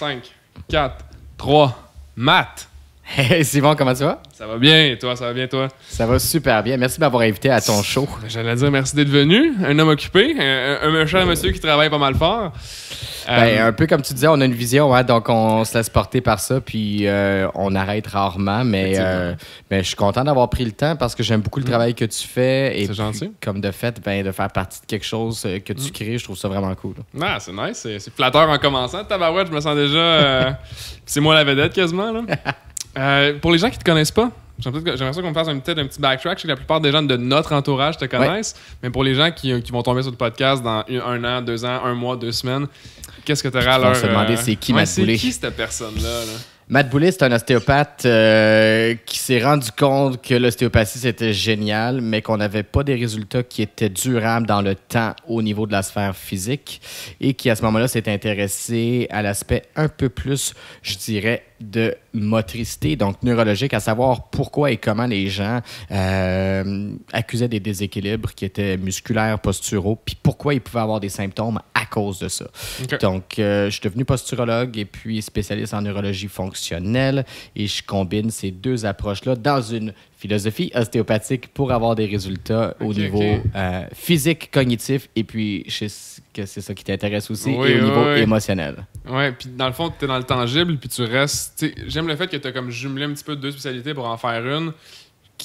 5, 4, 3, mat. Hey Simon, comment tu vas? Ça va bien, toi, ça va bien, toi? Ça va super bien. Merci d'avoir m'avoir invité à ton show. J'allais dire merci d'être venu, un homme occupé, un, un cher monsieur qui travaille pas mal fort. Ben, euh, un peu comme tu disais, on a une vision, hein, donc on se laisse porter par ça, puis euh, on arrête rarement. Mais, euh, mais je suis content d'avoir pris le temps parce que j'aime beaucoup le mm. travail que tu fais. et gentil. Comme de fait, ben, de faire partie de quelque chose que tu mm. crées, je trouve ça vraiment cool. Ah, c'est nice. C'est flatteur en commençant. Tabarouette, je me sens déjà. c'est moi la vedette quasiment. Là. pour les gens qui te connaissent pas, J'aimerais ça qu'on fasse un petit, un petit backtrack. Je sais que la plupart des gens de notre entourage te connaissent, mais pour les gens qui, vont tomber sur le podcast dans un, an, deux ans, un mois, deux semaines, qu'est-ce que tu auras à leur. se demander c'est qui euh, ouais, C'est qui cette personne-là? Matt Boulay, c'est un ostéopathe euh, qui s'est rendu compte que l'ostéopathie, c'était génial, mais qu'on n'avait pas des résultats qui étaient durables dans le temps au niveau de la sphère physique et qui, à ce moment-là, s'est intéressé à l'aspect un peu plus, je dirais, de motricité, donc neurologique, à savoir pourquoi et comment les gens euh, accusaient des déséquilibres qui étaient musculaires, posturaux, puis pourquoi ils pouvaient avoir des symptômes à cause de ça. Donc, euh, je suis devenu posturologue et puis spécialiste en neurologie fonctionnelle et je combine ces deux approches-là dans une philosophie ostéopathique pour avoir des résultats au niveau euh, physique, cognitif et puis chez que c'est ça qui t'intéresse aussi au niveau émotionnel. Ouais, puis dans le fond, tu es dans le tangible, puis tu restes. J'aime le fait que tu as comme jumelé un petit peu deux spécialités pour en faire une.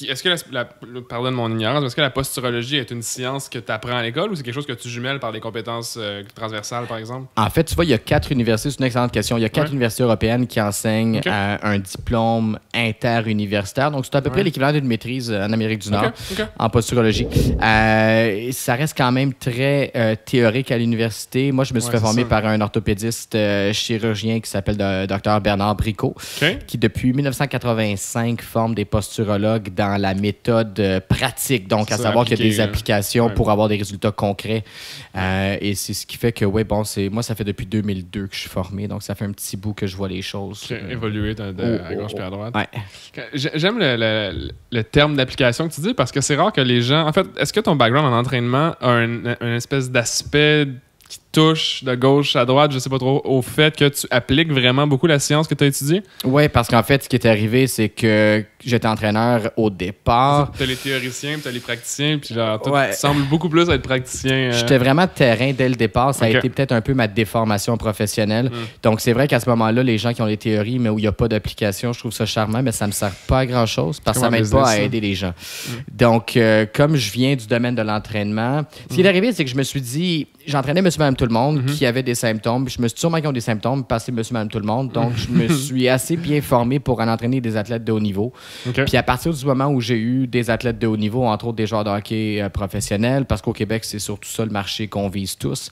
Est-ce que la, de mon ignorance, est que la posturologie est une science que tu apprends à l'école ou c'est quelque chose que tu jumelles par des compétences euh, transversales, par exemple? En fait, tu vois, il y a quatre universités, c'est une excellente question. Il y a quatre universités européennes qui enseignent euh, un diplôme interuniversitaire. Donc, c'est à peu près l'équivalent d'une maîtrise euh, en Amérique du Nord en posturologie. ça reste quand même très théorique à l'université. Moi, je me suis formé fait par un orthopédiste chirurgien qui s'appelle docteur Bernard Bricot, qui depuis 1985 forme des posturologues dans la méthode euh, pratique, donc à savoir qu'il y a des euh, applications pour avoir des résultats concrets. Euh, et c'est ce qui fait que, ouais bon, c'est moi, ça fait depuis 2002 que je suis formé, donc ça fait un petit bout que je vois les choses. évoluer à gauche puis à droite. J'aime le, le, terme d'application que tu dis parce que c'est rare que les gens. En fait, est-ce que ton background en entraînement a un espèce d'aspect qui touche de gauche à droite, je sais pas trop, au fait que tu appliques vraiment beaucoup la science que tu as étudiée? Oui, parce qu'en fait, ce qui est arrivé, c'est que j'étais entraîneur au départ. Tu les théoriciens, tu les praticiens, puis genre, tu sembles beaucoup plus être praticien. Euh. J'étais vraiment terrain dès le départ. Ça a été peut-être un peu ma déformation professionnelle. Hmm. Donc, c'est vrai qu'à ce moment-là, les gens qui ont les théories, mais où il n'y a pas d'application, je trouve ça charmant, mais ça ne me sert pas à grand-chose parce que ça ne m'aide pas à aider les gens. Hmm. Donc, euh, comme je viens du domaine de l'entraînement, ce qui est arrivé, c'est que je me suis dit, j'entraînais M. tout le monde mhm. qui avait des symptômes. je me suis sûrement qu'ils ont des symptômes parce que monsieur, même tout le monde. Donc, je me mhm. suis assez bien formé pour en entraîner des athlètes de haut niveau. Puis à partir du moment où j'ai eu des athlètes de haut niveau, entre autres des joueurs de hockey euh, professionnels, parce qu'au Québec, c'est surtout ça le marché qu'on vise tous.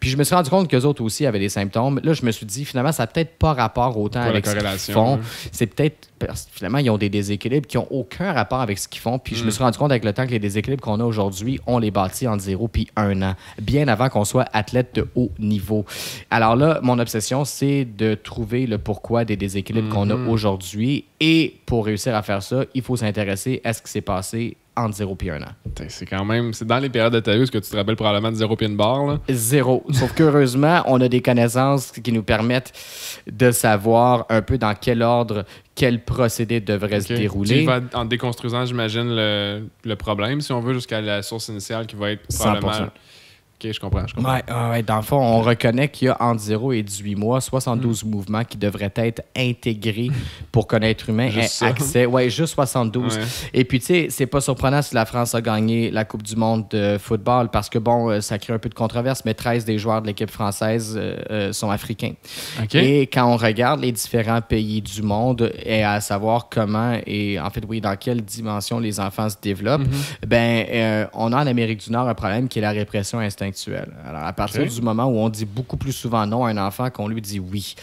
Puis je me suis rendu compte qu'eux autres aussi avaient des symptômes. Là, je me suis dit, finalement, ça n'a peut-être pas rapport autant avec ce qu'ils font. C'est peut-être finalement, ils ont des déséquilibres qui n'ont aucun rapport avec ce qu'ils font. Puis je me mm. suis rendu compte avec le temps que les déséquilibres qu'on a aujourd'hui, on les bâtit en zéro puis un an, bien avant qu'on soit athlète de haut niveau. Alors là, mon obsession, c'est de trouver le pourquoi des déséquilibres qu'on a mhm. aujourd'hui. Et pour réussir à faire ça, il faut s'intéresser à ce qui s'est passé en zéro et 1 an. C'est quand même, c'est dans les périodes de ta que tu te rappelles probablement de 0 et une barre. Zéro. Sauf qu'heureusement, on a des connaissances qui nous permettent de savoir un peu dans quel ordre, quel procédé devrait se dérouler. en déconstruisant, j'imagine, le, problème, si on veut, jusqu'à la source initiale qui va être probablement je comprends. Je Ouais, dans le fond, on reconnaît qu'il y a entre 0 et 18 mois 72 hmm. mouvements qui devraient être intégrés pour connaître humain accès. Oui, juste 72. Et puis, tu sais, c'est pas surprenant si la France a gagné la Coupe du Monde de football parce que, bon, euh, ça crée un peu de controverse, mais 13 des joueurs de l'équipe française euh, euh, sont africains. Et quand on regarde les différents pays du monde et à savoir comment et, en fait, oui, dans quelle dimension les enfants se développent, mm-hmm. ben, on a en Amérique du Nord un problème qui est la répression instinctive actuel Alors, à partir du moment où on dit beaucoup plus souvent non à un enfant qu'on lui dit oui,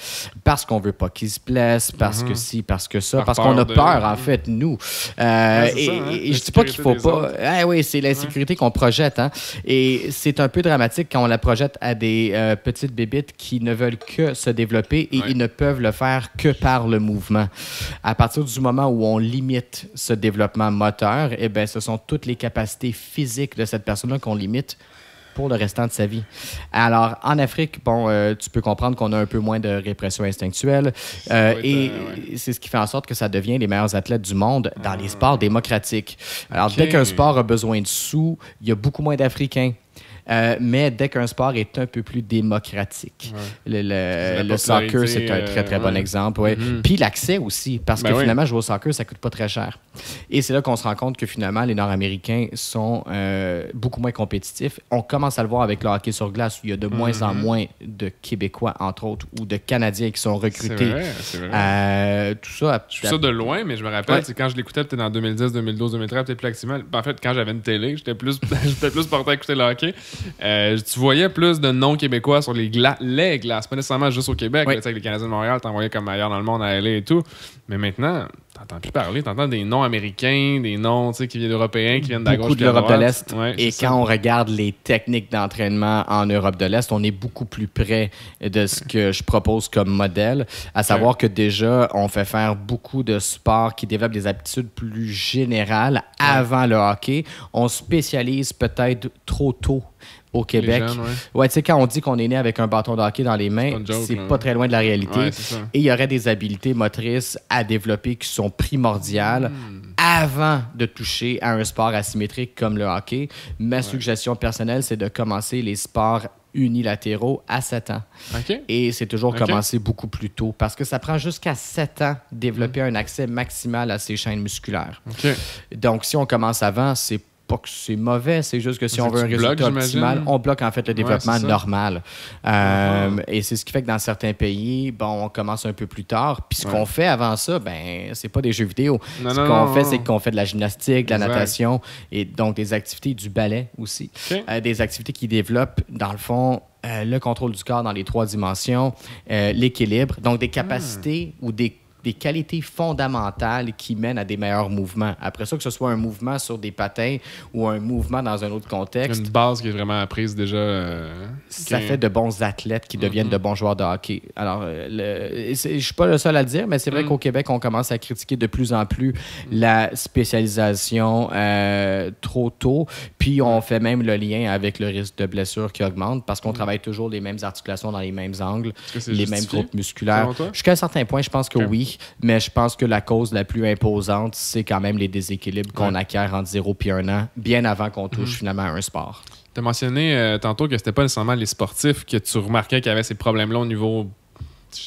parce qu'on veut pas qu'il se plaise parce que si, mhm. parce que ça, parce qu'on a peur, en fait, nous. Euh, et, je hein, ne je dis pas qu'il faut pas. Ah, oui, c'est l'insécurité qu'on projette. Hein? Et c'est un peu dramatique quand on la projette à des euh, petites bébites qui ne veulent que se développer et ils ne peuvent le faire que par le mouvement. À partir du moment où on limite ce développement moteur, eh bien, ce sont toutes les capacités physiques de cette personne-là qu'on limite pour le restant de sa vie. Alors, en Afrique, bon, euh, tu peux comprendre qu'on a un peu moins de répression instinctuelle euh, et euh, c'est ce qui fait en sorte que ça devient les meilleurs athlètes du monde dans les ah. sports démocratiques. Alors, dès qu'un sport a besoin de sous, il y a beaucoup moins d'Africains. Euh, mais dès qu'un sport est un peu plus démocratique, le, soccer, c'est un très, très bon exemple. Mhm. Puis l'accès aussi, parce ben que finalement, jouer au soccer, ça coûte pas très cher. Et c'est là qu'on se rend compte que finalement, les Nord-Américains sont euh, beaucoup moins compétitifs. On commence à le voir avec le hockey sur glace, où il y a de moins en mhm. moins de Québécois, entre autres, ou de Canadiens qui sont recrutés. Euh, tout ça. je ça de loin, mais je me rappelle, quand je l'écoutais peut-être en 2010, 2012, 2013, peut-être plus activement. Ben, en fait, quand j'avais une télé, j'étais plus, plus porté à écouter le hockey. Euh, tu voyais plus de non-québécois sur les, les glaces, pas nécessairement juste au Québec. avec les Canadiens de Montréal, voyais comme ailleurs dans le monde à aller et tout. Mais maintenant, t'entends plus parler, t'entends des noms américains, des noms qui viennent d'Européens, qui viennent de gauche. de l'Europe de l'Est. et quand on regarde les techniques d'entraînement en Europe de l'Est, on est beaucoup plus près de ce que je propose comme modèle, à savoir que déjà, on fait faire beaucoup de sports qui développent des aptitudes plus générales avant le hockey. On spécialise peut-être trop tôt au Québec. ouais, tu sais, quand on dit qu'on est né avec un bâton de hockey dans les mains, c'est pas, très loin de la réalité. Et il y aurait des habiletés motrices à développer qui sont primordiales hmm. avant de toucher à un sport asymétrique comme le hockey. Ma suggestion personnelle, c'est de commencer les sports unilatéraux à 7 ans. Et c'est toujours commencer commencé beaucoup plus tôt parce que ça prend jusqu'à 7 ans développer hmm. un accès maximal à ces chaînes musculaires. Donc, si on commence avant, c'est pas que c'est mauvais, c'est juste que si on veut un résultat optimal, on bloque en fait le développement normal. Euh, et c'est ce qui fait que dans certains pays, bon, on commence un peu plus tard. Puis ce qu'on fait avant ça, ben, c'est pas des jeux vidéo. ce qu'on fait, c'est qu'on fait de la gymnastique, de la natation et donc des activités du ballet aussi, euh, des activités qui développent dans le fond euh, le contrôle du corps dans les trois dimensions, l'équilibre, donc des capacités hmm. ou des des qualités fondamentales qui mènent à des meilleurs mouvements. Après ça, que ce soit un mouvement sur des patins ou un mouvement dans un autre contexte. Une base qui est vraiment apprise déjà. Euh, hein? ça fait de bons athlètes qui deviennent mm-hmm. de bons joueurs de hockey. Alors, je euh, je suis pas le seul à le dire, mais c'est vrai mm. qu'au Québec, on commence à critiquer de plus en plus la spécialisation euh, trop tôt. Puis on fait même le lien avec le risque de blessure qui augmente parce qu'on mm. travaille toujours les mêmes articulations dans les mêmes angles, les mêmes groupes musculaires. Jusqu'à un certain point, je pense que oui mais je pense que la cause la plus imposante, c'est quand même les déséquilibres qu'on acquiert entre zéro puis un an, bien avant qu'on touche mhm. finalement à un sport. Tu as mentionné euh, tantôt que c'était pas nécessairement les sportifs que tu remarquais qu'il y avait ces problèmes-là au niveau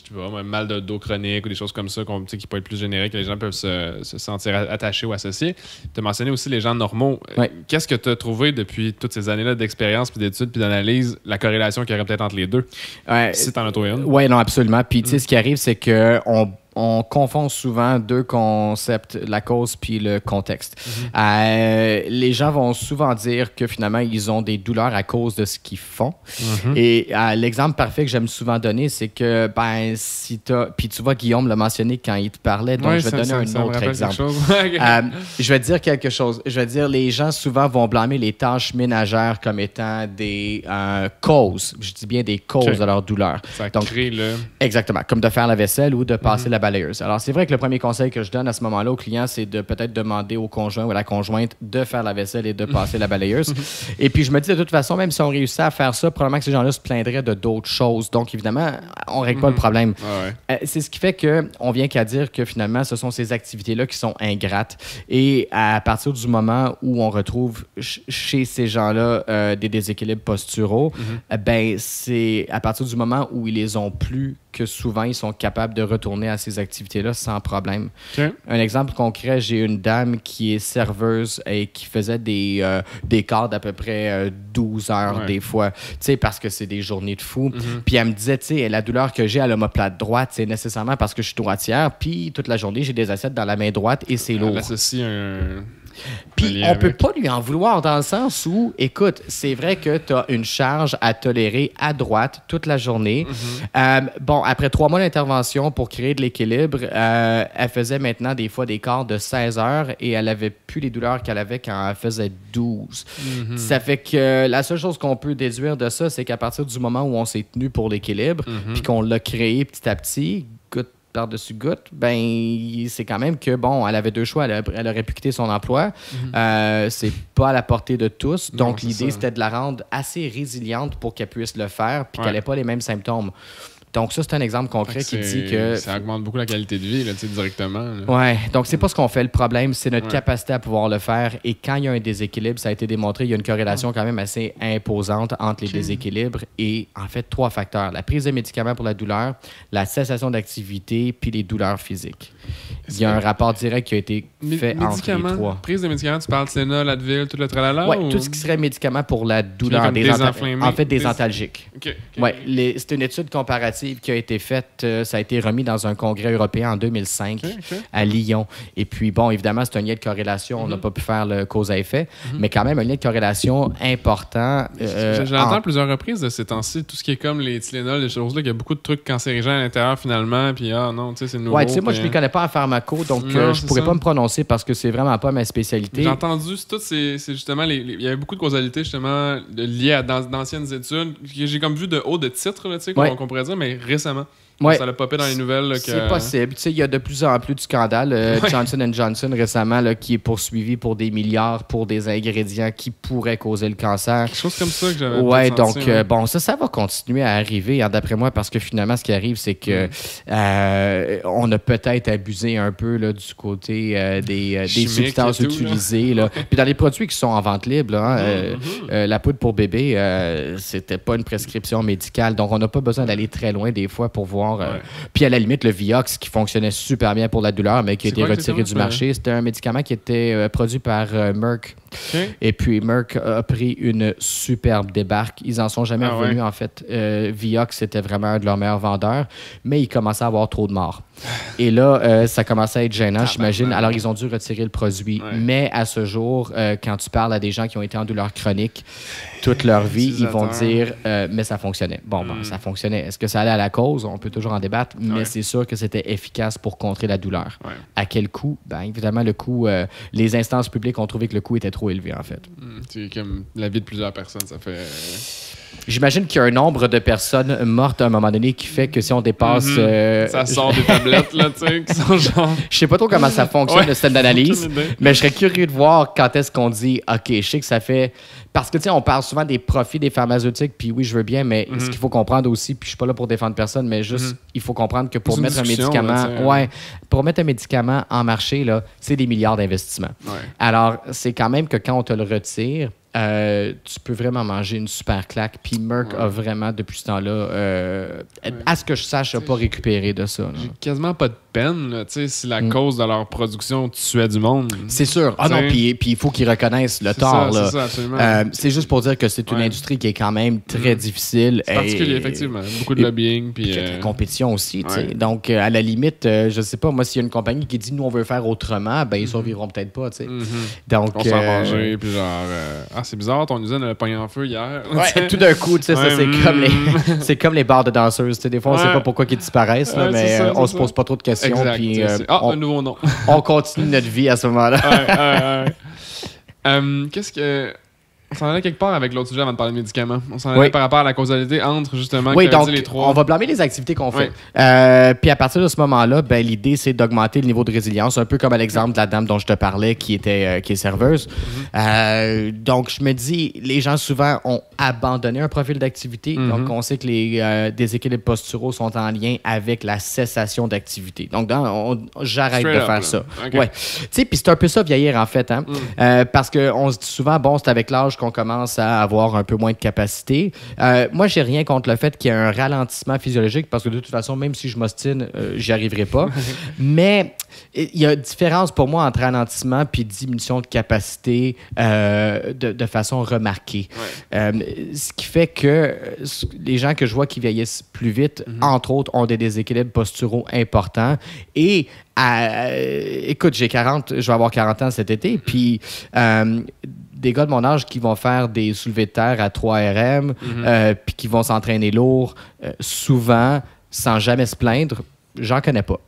je vois, mal de dos chronique ou des choses comme ça qu qui peuvent être plus génériques, que les gens peuvent se, sentir attachés ou associés. Tu as mentionné aussi les gens normaux. Euh, qu'est-ce que tu as trouvé depuis toutes ces années-là d'expérience, puis d'études, puis d'analyse, la corrélation qu'il y aurait peut-être entre les deux? si tu en as trouvé Oui, non, absolument. Puis, tu sais, mhm. ce qui arrive, c'est qu'on on confond souvent deux concepts, la cause puis le contexte. Mhm. Euh, les gens vont souvent dire que finalement, ils ont des douleurs à cause de ce qu'ils font. Mhm. Et euh, l'exemple parfait que j'aime souvent donner, c'est que, ben, si t'as... Puis tu vois, Guillaume l'a mentionné quand il te parlait, donc je vais donner un autre exemple. Euh, je vais dire quelque chose. Je vais dire, les gens souvent vont blâmer les tâches ménagères comme étant des causes. Je dis bien des causes de leur douleur. Exactement. Comme de faire la vaisselle ou de passer mhm. la alors, c'est vrai que le premier conseil que je donne à ce moment-là au client, c'est de peut-être demander au conjoint ou à la conjointe de faire la vaisselle et de passer la balayeuse. et puis, je me dis de toute façon, même si on réussissait à faire ça, probablement que ces gens-là se plaindraient de d'autres choses. Donc, évidemment, on règle pas le mhm. problème. Ah euh, c'est ce qui fait qu'on vient qu'à dire que finalement, ce sont ces activités-là qui sont ingrates. Et à partir du moment où on retrouve chez ces gens-là euh, des déséquilibres posturaux, mhm. euh, ben, c'est à partir du moment où ils les ont plus que souvent, ils sont capables de retourner à ces activités-là sans problème. Un exemple concret, j'ai une dame qui est serveuse et qui faisait des, euh, des quarts d'à peu près 12 euh, heures des fois, parce que c'est des journées de fou. Mm-hmm. Puis elle me disait, la douleur que j'ai à l'omoplate droite, c'est nécessairement parce que je suis droitière, puis toute la journée, j'ai des assiettes dans la main droite et c'est lourd. Elle puis on peut pas lui en vouloir dans le sens où, écoute, c'est vrai que tu as une charge à tolérer à droite toute la journée. Mm-hmm. Euh, bon, après trois mois d'intervention pour créer de l'équilibre, euh, elle faisait maintenant des fois des quarts de 16 heures et elle avait plus les douleurs qu'elle avait quand elle faisait 12. Mm-hmm. Ça fait que la seule chose qu'on peut déduire de ça, c'est qu'à partir du moment où on s'est tenu pour l'équilibre, mm-hmm. puis qu'on l'a créé petit à petit, par-dessus goutte, ben c'est quand même que, bon, elle avait deux choix. Elle, aurait pu quitter son emploi. Ce mhm. euh, n'est c'est pas à la portée de tous. Donc, l'idée, c'était de la rendre assez résiliente pour qu'elle puisse le faire puis qu'elle n'ait pas les mêmes symptômes. Donc, ça, c'est un exemple concret qui dit que. Ça augmente beaucoup la qualité de vie, là, directement. Oui. Ouais. Donc, c'est pas ce qu'on fait. Le problème, c'est notre capacité à pouvoir le faire. Et quand il y a un déséquilibre, ça a été démontré, il y a une corrélation quand même assez imposante entre les déséquilibres et, en fait, trois facteurs la prise de médicaments pour la douleur, la cessation d'activité, puis les douleurs physiques. Il y a un rapport direct qui a été fait entre les trois. Prise de médicaments, tu parles de Sénat, Advil, tout le tralala? Oui, tout ce qui serait médicaments pour la douleur, des, En fait, des, antalgiques. Ouais, c'est une étude comparative qui a été faite, euh, ça a été remis dans un congrès européen en 2005 à Lyon. Et puis, bon, évidemment, c'est un lien de corrélation. On n'a mhm. pas pu faire le cause à effet, mhm. mais quand même un lien de corrélation important. Euh, J'entends plusieurs reprises de ces temps-ci, tout ce qui est comme les Tylenol, les choses-là, qu'il y a beaucoup de trucs cancérigènes à l'intérieur finalement. Puis, ah non, tu sais, c'est nouveau. Ouais, tu sais, moi, je ne connais pas en pharmaco, donc euh, je ne pourrais pas me prononcer parce que c'est vraiment pas ma spécialité. J'ai entendu, tout, c'est justement, il y avait beaucoup de causalités justement liées à d'anciennes études. J'ai comme vu de haut de titre, tu sais, qu'on pourrait dire, mais récemment. Ça l'a popé dans les nouvelles. C'est possible. Il y a de plus en plus de scandales. Euh, Johnson Johnson récemment là, qui est poursuivi pour des milliards pour des ingrédients qui pourraient causer le cancer. Quelque chose comme ça que j'avais Ouais, donc euh, bon, ça, ça va continuer à arriver, hein, d'après moi, parce que finalement, ce qui arrive, c'est que mm. euh, on a peut-être abusé un peu du côté des, substances utilisées. Puis dans les produits qui sont en vente libre, hein, mm-hmm. la poudre pour bébé, c'était pas une prescription médicale. Donc on n'a pas besoin d'aller très loin des fois pour voir euh, puis à la limite, le Vioxx qui fonctionnait super bien pour la douleur, mais qui a été retiré du euh, marché, c'était un médicament qui était euh, produit par Merck. Et puis Merck a pris une superbe débarque. Ils en sont jamais ah revenus, en fait. Euh, Vioxx était vraiment un de leurs meilleurs vendeurs, mais ils commençaient à avoir trop de morts. Et là, euh, ça commençait à être gênant, j'imagine. Alors, ils ont dû retirer le produit. Mais à ce jour, euh, quand tu parles à des gens qui ont été en douleur chronique toute leur vie, ils vont dire euh, Mais ça fonctionnait. Bon, hmm. ça fonctionnait. Est-ce que ça allait à la cause On peut toujours en débattre, mais c'est sûr que c'était efficace pour contrer la douleur. À quel coût Ben, évidemment, le coût, les instances publiques ont trouvé que le coût était trop trop élevé, en fait. c'est mm. comme la vie de plusieurs personnes, ça fait. Euh, J'imagine qu'il y a un nombre de personnes mortes à un moment donné qui fait que si on dépasse. Mhm. Euh, ça sort des tablettes, là, tu sais, qui sont genre. Je sais pas trop comment ça fonctionne, le système d'analyse, mais je serais curieux de voir quand est-ce qu'on dit, OK, je sais que ça fait. Parce que, tu sais, on parle souvent des profits des pharmaceutiques, puis oui, je veux bien, mais ce mhm. qu'il faut comprendre aussi, puis je suis pas là pour défendre personne, mais juste, mhm. il faut comprendre que pour mettre un médicament. ouais, hein. pour mettre un médicament en marché, là, c'est des milliards d'investissements. Alors, c'est quand même que quand on te le retire, euh, tu peux vraiment manger une super claque. Puis Merck a vraiment, depuis ce temps-là, euh, à ce que je sache, n'a pas récupéré de ça. J'ai quasiment pas de peine sais si la mm. cause de leur production tuait du monde. C'est sûr. Ah non, puis il faut qu'ils reconnaissent le tort. Euh, c'est juste pour dire que c'est une industrie qui est quand même mm. très difficile. C'est particulier, effectivement. Beaucoup de lobbying. Puis la compétition aussi. Donc, à la limite, je sais pas, moi, s'il y a une compagnie qui dit nous, on veut faire autrement, ben ils mm-hmm. survivront peut-être pas. Mm-hmm. Donc, on ah, c'est bizarre, ton usine, n'a pas eu en feu hier. Ouais, tout d'un coup, tu sais, c'est comme, hmm. les, comme les bars de danseuses. des fois, on ne sait pas pourquoi ils disparaissent, mais euh, on on se pose pas trop de questions. puis, euh, ah, on, un nouveau nom. on continue notre vie à ce moment-là. Euh, qu'est-ce que. On s'en allait quelque part avec l'autre sujet avant de parler de médicaments. On s'en allait par rapport à la causalité entre justement oui, donc, les trois. On va blâmer les activités qu'on fait. Euh, puis à partir de ce moment-là, ben, l'idée c'est d'augmenter le niveau de résilience, un peu comme à l'exemple de la dame dont je te parlais qui était euh, qui est serveuse. Mhm. Euh, donc je me dis, les gens souvent ont abandonné un profil d'activité. Mhm. Donc on sait que les déséquilibres posturaux sont en lien avec la cessation d'activité. Donc j'arrête de faire ça. Ouais. Tu sais, puis c'est un peu ça vieillir en fait, hein? Mhm. parce qu'on se dit souvent, bon, c'est avec l'âge qu'on commence à avoir un peu moins de capacité. Euh, moi, j'ai rien contre le fait qu'il y ait un ralentissement physiologique parce que de toute façon, même si je m'ostine, euh, j'y arriverai pas. Mais euh, il y a une différence pour moi entre ralentissement puis diminution de capacité de, façon remarquée. ce qui fait que les gens que je vois qui vieillissent plus vite, mhm. entre autres, ont des déséquilibres posturaux importants et écoute, j'ai 40, je vais avoir 40 ans cet été, puis des gars de mon âge qui vont faire des soulevés de terre à 3 RM, mhm. euh, puis qui vont s'entraîner lourd, euh, souvent, sans jamais se plaindre, j'en connais pas.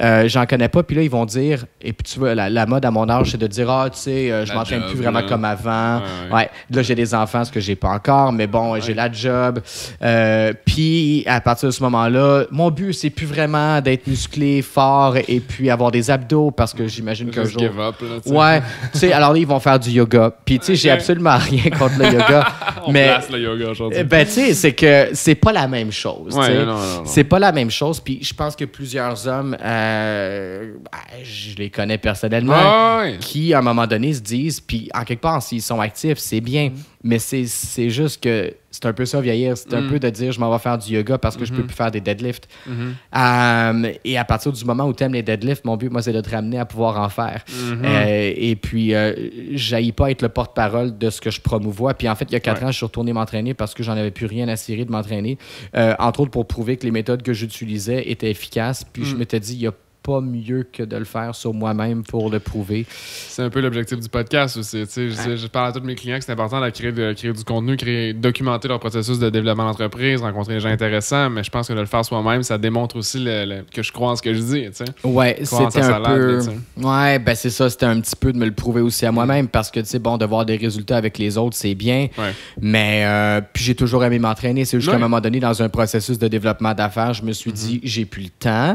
Euh, j'en connais pas. Puis là, ils vont dire, et puis tu vois, la, mode à mon âge, c'est de dire, ah, tu sais, euh, je m'entraîne plus vraiment comme avant. Ouais. Là, j'ai des enfants, ce que j'ai pas encore, mais bon, j'ai la job. Euh, puis à partir de ce moment-là, mon but, c'est plus vraiment d'être musclé, fort et puis avoir des abdos parce que j'imagine qu'un jour. ouais. tu sais, alors là, ils vont faire du yoga. Puis tu sais, j'ai absolument rien contre le yoga. mais, Ben, tu sais, c'est que c'est pas la même chose. c'est pas la même chose. Puis je pense que plusieurs hommes, euh, ben, je les connais personnellement, qui, à un moment donné, se disent, puis en quelque part, s'ils sont actifs, c'est bien. Mm. Mais c'est juste que c'est un peu ça vieillir. C'est un mm. peu de dire je m'en vais faire du yoga parce que je peux mm-hmm. plus faire des deadlifts. Mm-hmm. et à partir du moment où tu aimes les deadlifts, mon but, moi, c'est de te ramener à pouvoir en faire. Mm-hmm. Euh, et puis, je euh, j'aille pas être le porte-parole de ce que je promouvois. Puis en fait, il y a quatre ans, je suis retourné m'entraîner parce que j'en avais plus rien à cirer de m'entraîner. Euh, entre autres, pour prouver que les méthodes que j'utilisais étaient efficaces. Puis je m'étais mm. dit, il y a pas mieux que de le faire sur moi-même pour le prouver. C'est un peu l'objectif du podcast aussi. Je, parle à tous mes clients que c'est important de créer, du contenu, créer, documenter leur processus de développement d'entreprise, rencontrer des gens intéressants, mais je pense que de le faire soi-même, ça démontre aussi que je crois en ce que je dis. Oui, Ouais, c'est un ouais, ben c'est ça. C'était un petit peu de me le prouver aussi à moi-même parce que, bon, de voir des résultats avec les autres, c'est bien. Mais euh, puis j'ai toujours aimé m'entraîner. C'est juste qu'à un moment donné, dans un processus de développement d'affaires, je me suis mm-hmm. dit, j'ai plus le temps.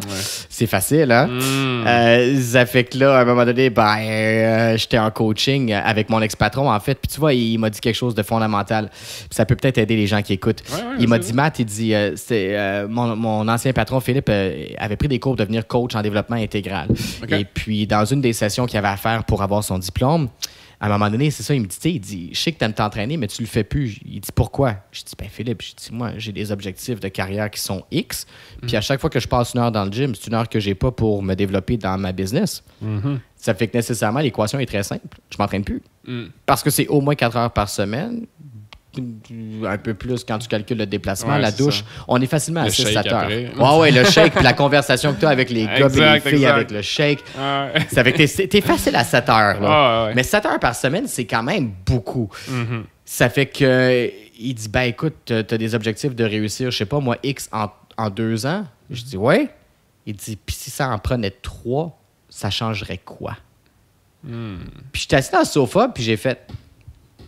C'est facile, hein? ça fait que là, hmm. euh, à un moment donné, ben, euh, j'étais en coaching avec mon ex-patron, en fait. Puis tu vois, il, m'a dit quelque chose de fondamental. ça peut peut-être aider les gens qui écoutent. il m'a dit, Matt, il dit, euh, mon, ancien patron, Philippe, avait pris des cours pour devenir coach en développement intégral. Et puis, dans une des sessions qu'il avait à faire pour avoir son diplôme, à un moment donné, c'est ça, il me dit, il dit, je sais que tu aimes t'entraîner, mais tu le fais plus. Il dit, pourquoi? Je dis, ben Philippe, je dis, moi, j'ai des objectifs de carrière qui sont X, mm. puis à chaque fois que je passe une heure dans le gym, c'est une heure que j'ai pas pour me développer dans ma business. Mm-hmm. Ça fait que nécessairement, l'équation est très simple. Je m'entraîne plus. Mm. Parce que c'est au moins quatre heures par semaine, un peu plus quand tu calcules le déplacement, la douche, on est facilement à 6 heures. Ouais, ouais, le shake, puis la conversation que tu as avec les gars et les filles avec le shake. ça C'est avec t'es, facile à 7 heures. Ah, Mais 7 heures par semaine, c'est quand même beaucoup. Mm-hmm. Ça fait que il dit ben écoute, t'as des objectifs de réussir, je sais pas, moi, X en, deux ans. Je dis ouais. Il dit puis si ça en prenait trois, ça changerait quoi? Hmm. Puis j'étais assis dans le sofa, puis j'ai fait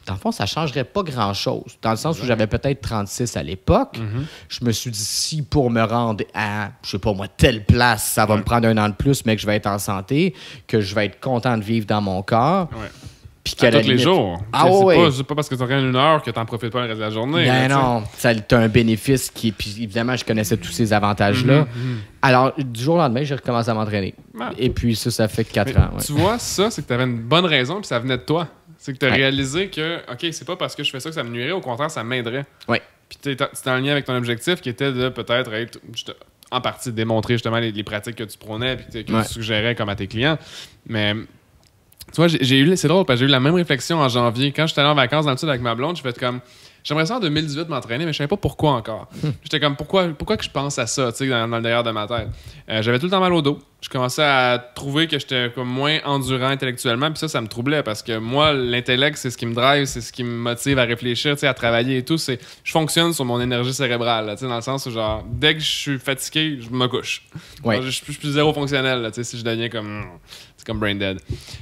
dans le fond, ça ne changerait pas grand-chose. Dans le sens où j'avais peut-être 36 à l'époque, mm-hmm. je me suis dit, si pour me rendre à, je ne sais pas moi, telle place, ça va me prendre un an de plus, mais que je vais être en santé, que je vais être content de vivre dans mon corps. Ouais. Puis tous les jours. Ah, c'est pas, pas, parce que tu rien une heure que tu n'en profites pas le reste de la journée. Ben non, c'est un bénéfice qui. Puis évidemment, je connaissais tous ces avantages-là. Mm-hmm, mm-hmm. Alors, du jour au lendemain, j'ai recommencé à m'entraîner. Ah. Et puis ça, ça fait 4 ans. Tu vois, ça, c'est que tu avais une bonne raison, puis ça venait de toi. C'est que tu as réalisé que, OK, c'est pas parce que je fais ça que ça me nuirait, au contraire, ça m'aiderait. Oui. Puis tu es en lien avec ton objectif qui était de peut-être être, en partie démontrer justement les, pratiques que tu prenais et que tu suggérais comme à tes clients. Mais tu vois, c'est drôle parce que j'ai eu la même réflexion en janvier. Quand j'étais allé en vacances dans le sud avec ma blonde, je être comme, j'aimerais ça en 2018 m'entraîner, mais je savais pas pourquoi encore. Hmm. J'étais comme, pourquoi, pourquoi que je pense à ça, dans, le derrière de ma tête. Euh, j'avais tout le temps mal au dos. Je commençais à trouver que j'étais comme moins endurant intellectuellement, puis ça, ça me troublait parce que moi, l'intellect, c'est ce qui me drive, c'est ce qui me motive à réfléchir, tu à travailler et tout. je fonctionne sur mon énergie cérébrale, dans le sens où genre, dès que je suis fatigué, je me couche. je, suis plus zéro fonctionnel, si je deviens comme c'est comme brain dead.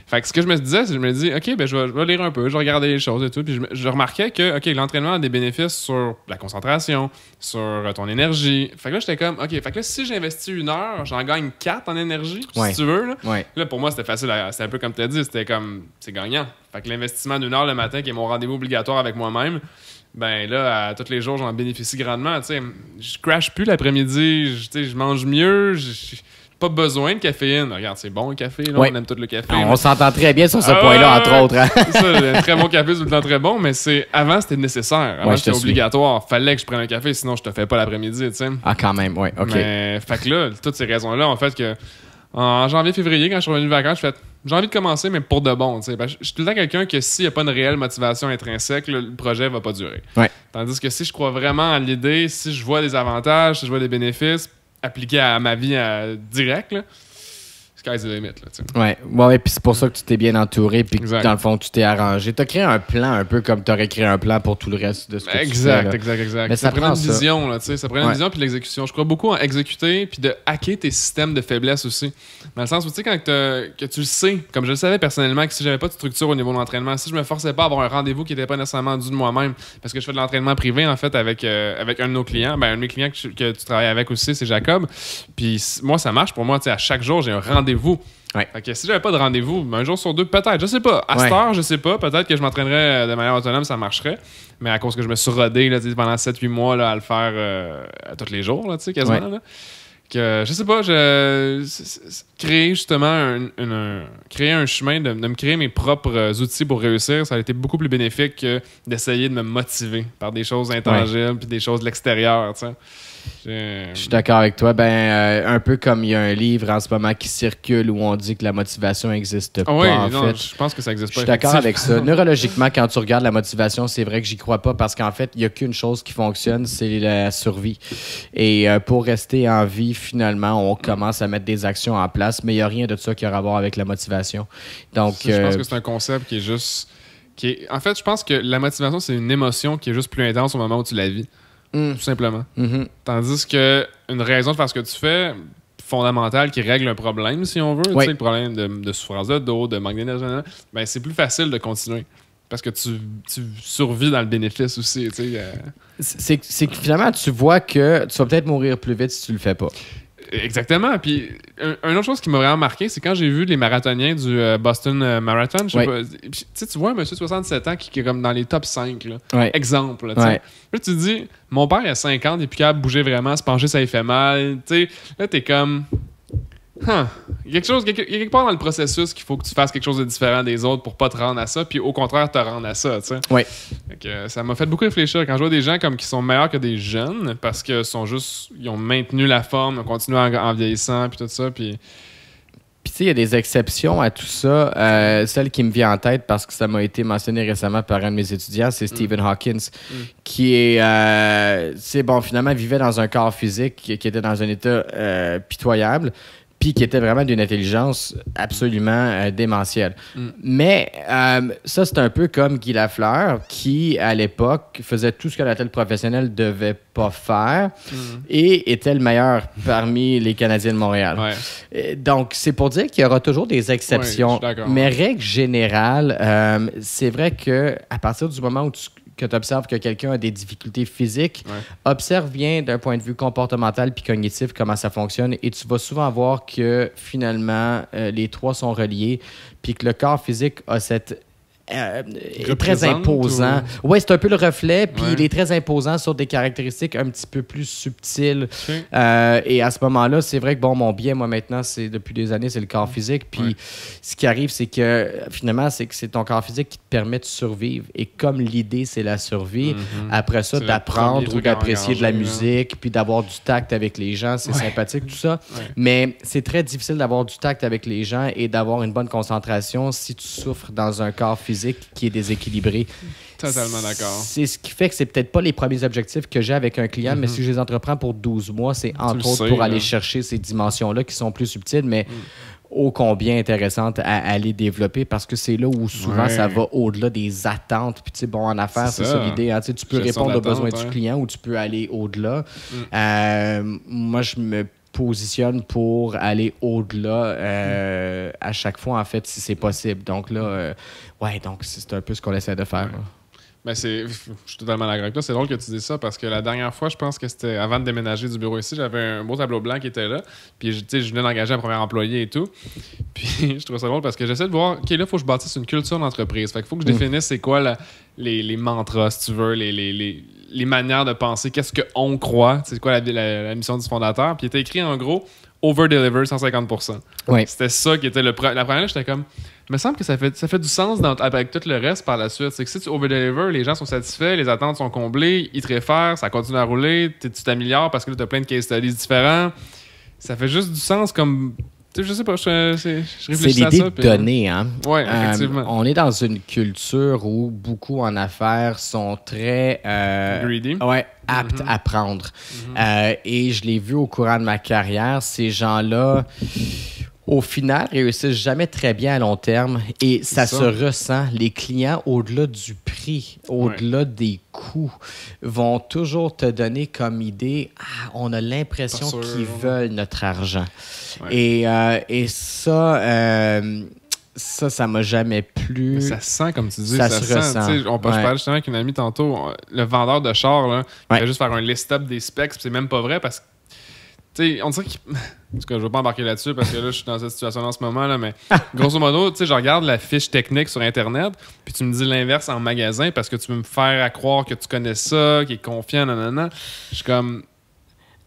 Fait que ce que je me disais, c'est que je me disais, « OK, ben, je, vais, lire un peu, je vais regarder les choses et tout. Puis je, remarquais que, OK, l'entraînement a des bénéfices sur la concentration, sur euh, ton énergie. Fait que là, j'étais comme, OK, fait que là, si j'investis une heure, j'en gagne quatre en énergie, si tu veux. Là, pour moi, c'était facile. c'est un peu comme tu as dit, c'était comme, c'est gagnant. Fait que l'investissement d'une heure le matin, qui est mon rendez-vous obligatoire avec moi-même, ben là, à, tous les jours, j'en bénéficie grandement. sais, Je crash plus l'après-midi, je mange mieux, je pas besoin de caféine. Regarde, c'est bon le café, là, on aime tout le café. Ah, on s'entend très bien sur ce ah, point-là, entre autres. Hein. très bon café, c'est tout le temps très bon, mais c'est avant, c'était nécessaire. Avant, c'était obligatoire. Fallait que je prenne un café, sinon je te fais pas l'après-midi, Ah, quand même, oui, OK. Mais, fait que là, toutes ces raisons-là en fait que en janvier, février, quand je suis revenu de vacances, je fais j'ai envie de commencer, mais pour de bon. je suis tout le temps quelqu'un que s'il n'y a pas une réelle motivation intrinsèque, le, projet va pas durer. Tandis que si je crois vraiment à l'idée, si je vois des avantages, si je vois des bénéfices, appliqué à ma vie direct euh, directe ouais, ouais, puis c'est pour ça que tu t'es bien entouré, puis dans le fond, tu t'es arrangé. Tu as créé un plan un peu comme tu aurais créé un plan pour tout le reste de ce que exact, Exact, exact, Mais ça, prend une vision, là, ça prend une vision puis l'exécution. Je crois beaucoup en exécuter, puis de hacker tes systèmes de faiblesse aussi. Dans le sens où, tu sais, quand que tu le sais, comme je le savais personnellement, que si j'avais pas de structure au niveau de l'entraînement, si je me forçais pas à avoir un rendez-vous qui n'était pas nécessairement dû de moi-même, parce que je fais de l'entraînement privé, en fait, avec, euh, avec un de nos clients, ben, un de mes clients que, tu travailles avec aussi, c'est Jacob. Puis moi, ça marche. Pour moi, tu sais à chaque jour, j'ai un rendez-vous vous Ouais. si j'avais pas de rendez-vous, ben, un jour sur deux, peut-être, je sais pas. À ce cette je sais pas. Peut-être que je m'entraînerais euh, de manière autonome, ça marcherait. Mais à cause que je me suis rodé là, pendant 7-8 mois là, à le faire euh, à tous les jours, là, quasiment. Que, je sais pas, créer justement un, créer un chemin, de, me créer mes propres euh, outils pour réussir, ça a été beaucoup plus bénéfique que d'essayer de me motiver par des choses intangibles puis des choses de l'extérieur. Je suis d'accord avec toi. Ben, euh, un peu comme il y a un livre en ce moment qui circule où on dit que la motivation n'existe ah pas. en fait. je pense que ça n'existe pas. Je suis d'accord avec ça. Neurologiquement, quand tu regardes la motivation, c'est vrai que j'y crois pas parce qu'en fait, il n'y a qu'une chose qui fonctionne, c'est la survie. Et euh, pour rester en vie, finalement, on commence à mettre des actions en place, mais il n'y a rien de ça qui a à voir avec la motivation. Donc, je pense euh, que c'est un concept qui est juste. Qui En fait, je pense que la motivation, c'est une émotion qui est juste plus intense au moment où tu la vis. Mm. Tout simplement. Mm-hmm. Tandis que une raison de faire ce que tu fais, fondamentale, qui règle un problème, si on veut, le problème de, de, souffrance de dos, de manque ben c'est plus facile de continuer. Parce que tu, tu survis dans le bénéfice aussi. Euh. C'est que finalement, tu vois que tu vas peut-être mourir plus vite si tu le fais pas. Exactement. Puis, une autre chose qui m'a vraiment marqué, c'est quand j'ai vu les marathoniens du euh, Boston euh, Marathon. tu, vois un monsieur de 67 ans qui, est comme dans les top 5, exemple. Là, tu te dis, mon père, il a 50, il est plus capable de bouger vraiment, se pencher, ça lui fait mal. sais, là, t'es comme, il y a quelque chose, quelque part dans le processus qu'il faut que tu fasses quelque chose de différent des autres pour pas te rendre à ça, puis au contraire te rendre à ça, Oui. Euh, ça m'a fait beaucoup réfléchir quand je vois des gens comme qui sont meilleurs que des jeunes parce qu'ils sont juste, ils ont maintenu la forme, ont continué en, vieillissant, puis tout ça, puis. tu sais, il y a des exceptions à tout ça. Euh, celle qui me vient en tête parce que ça m'a été mentionné récemment par un de mes étudiants, c'est Stephen Hawkins, mm. qui est, c'est euh, bon, finalement vivait dans un corps physique qui, était dans un état pitoyable puis qui était vraiment d'une intelligence absolument euh, démentielle. Mm. Mais euh, ça, c'est un peu comme Guy Lafleur, qui, à l'époque, faisait tout ce que la tête professionnel devait pas faire mm. et était le meilleur parmi les Canadiens de Montréal. Euh, donc, c'est pour dire qu'il y aura toujours des exceptions. mais règle générale, c'est vrai que à partir du moment où tu que tu observes que quelqu'un a des difficultés physiques, observe bien d'un point de vue comportemental puis cognitif comment ça fonctionne et tu vas souvent voir que finalement euh, les trois sont reliés puis que le corps physique a cette il euh, est très imposant. Ou... Oui, c'est un peu le reflet, puis il est très imposant sur des caractéristiques un petit peu plus subtiles. Euh, et à ce moment-là, c'est vrai que bon, mon bien, moi maintenant, c'est depuis des années, c'est le corps physique. Puis ce qui arrive, c'est que finalement, c'est que c'est ton corps physique qui te permet de survivre. Et comme l'idée, c'est la survie, mhm. après ça, d'apprendre ou d'apprécier de la hein. musique, puis d'avoir du tact avec les gens, c'est sympathique, tout ça. Mais c'est très difficile d'avoir du tact avec les gens et d'avoir une bonne concentration si tu souffres dans un corps physique qui est déséquilibré. Totalement d'accord. C'est ce qui fait que c'est peut-être pas les premiers objectifs que j'ai avec un client, mais mhm. si je les entreprends pour 12 mois, c'est entre autres pour aller chercher ces dimensions-là qui sont plus subtiles, mais mhm. ô combien intéressantes à aller développer parce que c'est là où souvent ça va au-delà des attentes. Puis, tu sais, bon, en affaires, c'est ça, l'idée. Hein. Tu peux répondre aux besoins du client ou tu peux aller au-delà. Mm. Euh, moi, je me positionne pour aller au-delà euh, à chaque fois, en fait, si c'est possible. Donc là, euh, ouais, donc c'est un peu ce qu'on essaie de faire. Ben, c'est, je suis totalement d'accord avec toi. C'est drôle que tu dises ça parce que la dernière fois, je pense que c'était avant de déménager du bureau ici, j'avais un beau tableau blanc qui était là. Puis, tu sais, je venais d'engager un premier employé et tout. Puis, je trouve ça drôle parce que j'essaie de voir, OK, là, il faut que je bâtisse une culture d'entreprise. Fait qu'il faut que je mm. définisse c'est quoi les, les, mantras, si tu veux, les, les les manières de penser, qu'est-ce qu'on croit, c'est quoi la, mission du fondateur. Puis il était écrit en gros over-deliver 150%. C'était ça qui était le La première, j'étais comme, il me semble que ça fait, ça fait du sens dans, avec tout le reste par la suite. C'est que si tu over-deliver, les gens sont satisfaits, les attentes sont comblées, ils te réfèrent, ça continue à rouler, tu t'améliores parce que tu as plein de case studies différents. Ça fait juste du sens comme je sais pas, je, réfléchis à ça. C'est l'idée de donner, euh, hein? Oui, euh, effectivement. on est dans une culture où beaucoup en affaires sont très... Euh, aptes mm-hmm. à prendre. Mm-hmm. euh, et je l'ai vu au courant de ma carrière, ces gens-là au final, réussissent jamais très bien à long terme et ça, se ressent. Les clients, au-delà du prix, au-delà des coûts, vont toujours te donner comme idée ah, on a l'impression qu'ils veulent notre argent. Euh, et, ça. Euh, ça, ça m'a jamais plu. ça sent, comme tu dis, ça, ça se Ressent. On, Je parlais justement avec amie tantôt, le vendeur de char, là, il va juste faire un list-up des specs, c'est même pas vrai parce que sais, on dirait que. En tout cas, je veux pas embarquer là-dessus parce que là, je suis dans cette situation en ce moment, là, mais grosso modo, tu sais, je regarde la fiche technique sur Internet, puis tu me dis l'inverse en magasin parce que tu veux me faire croire que tu connais ça, qu'il est confiant, nanana. Je suis comme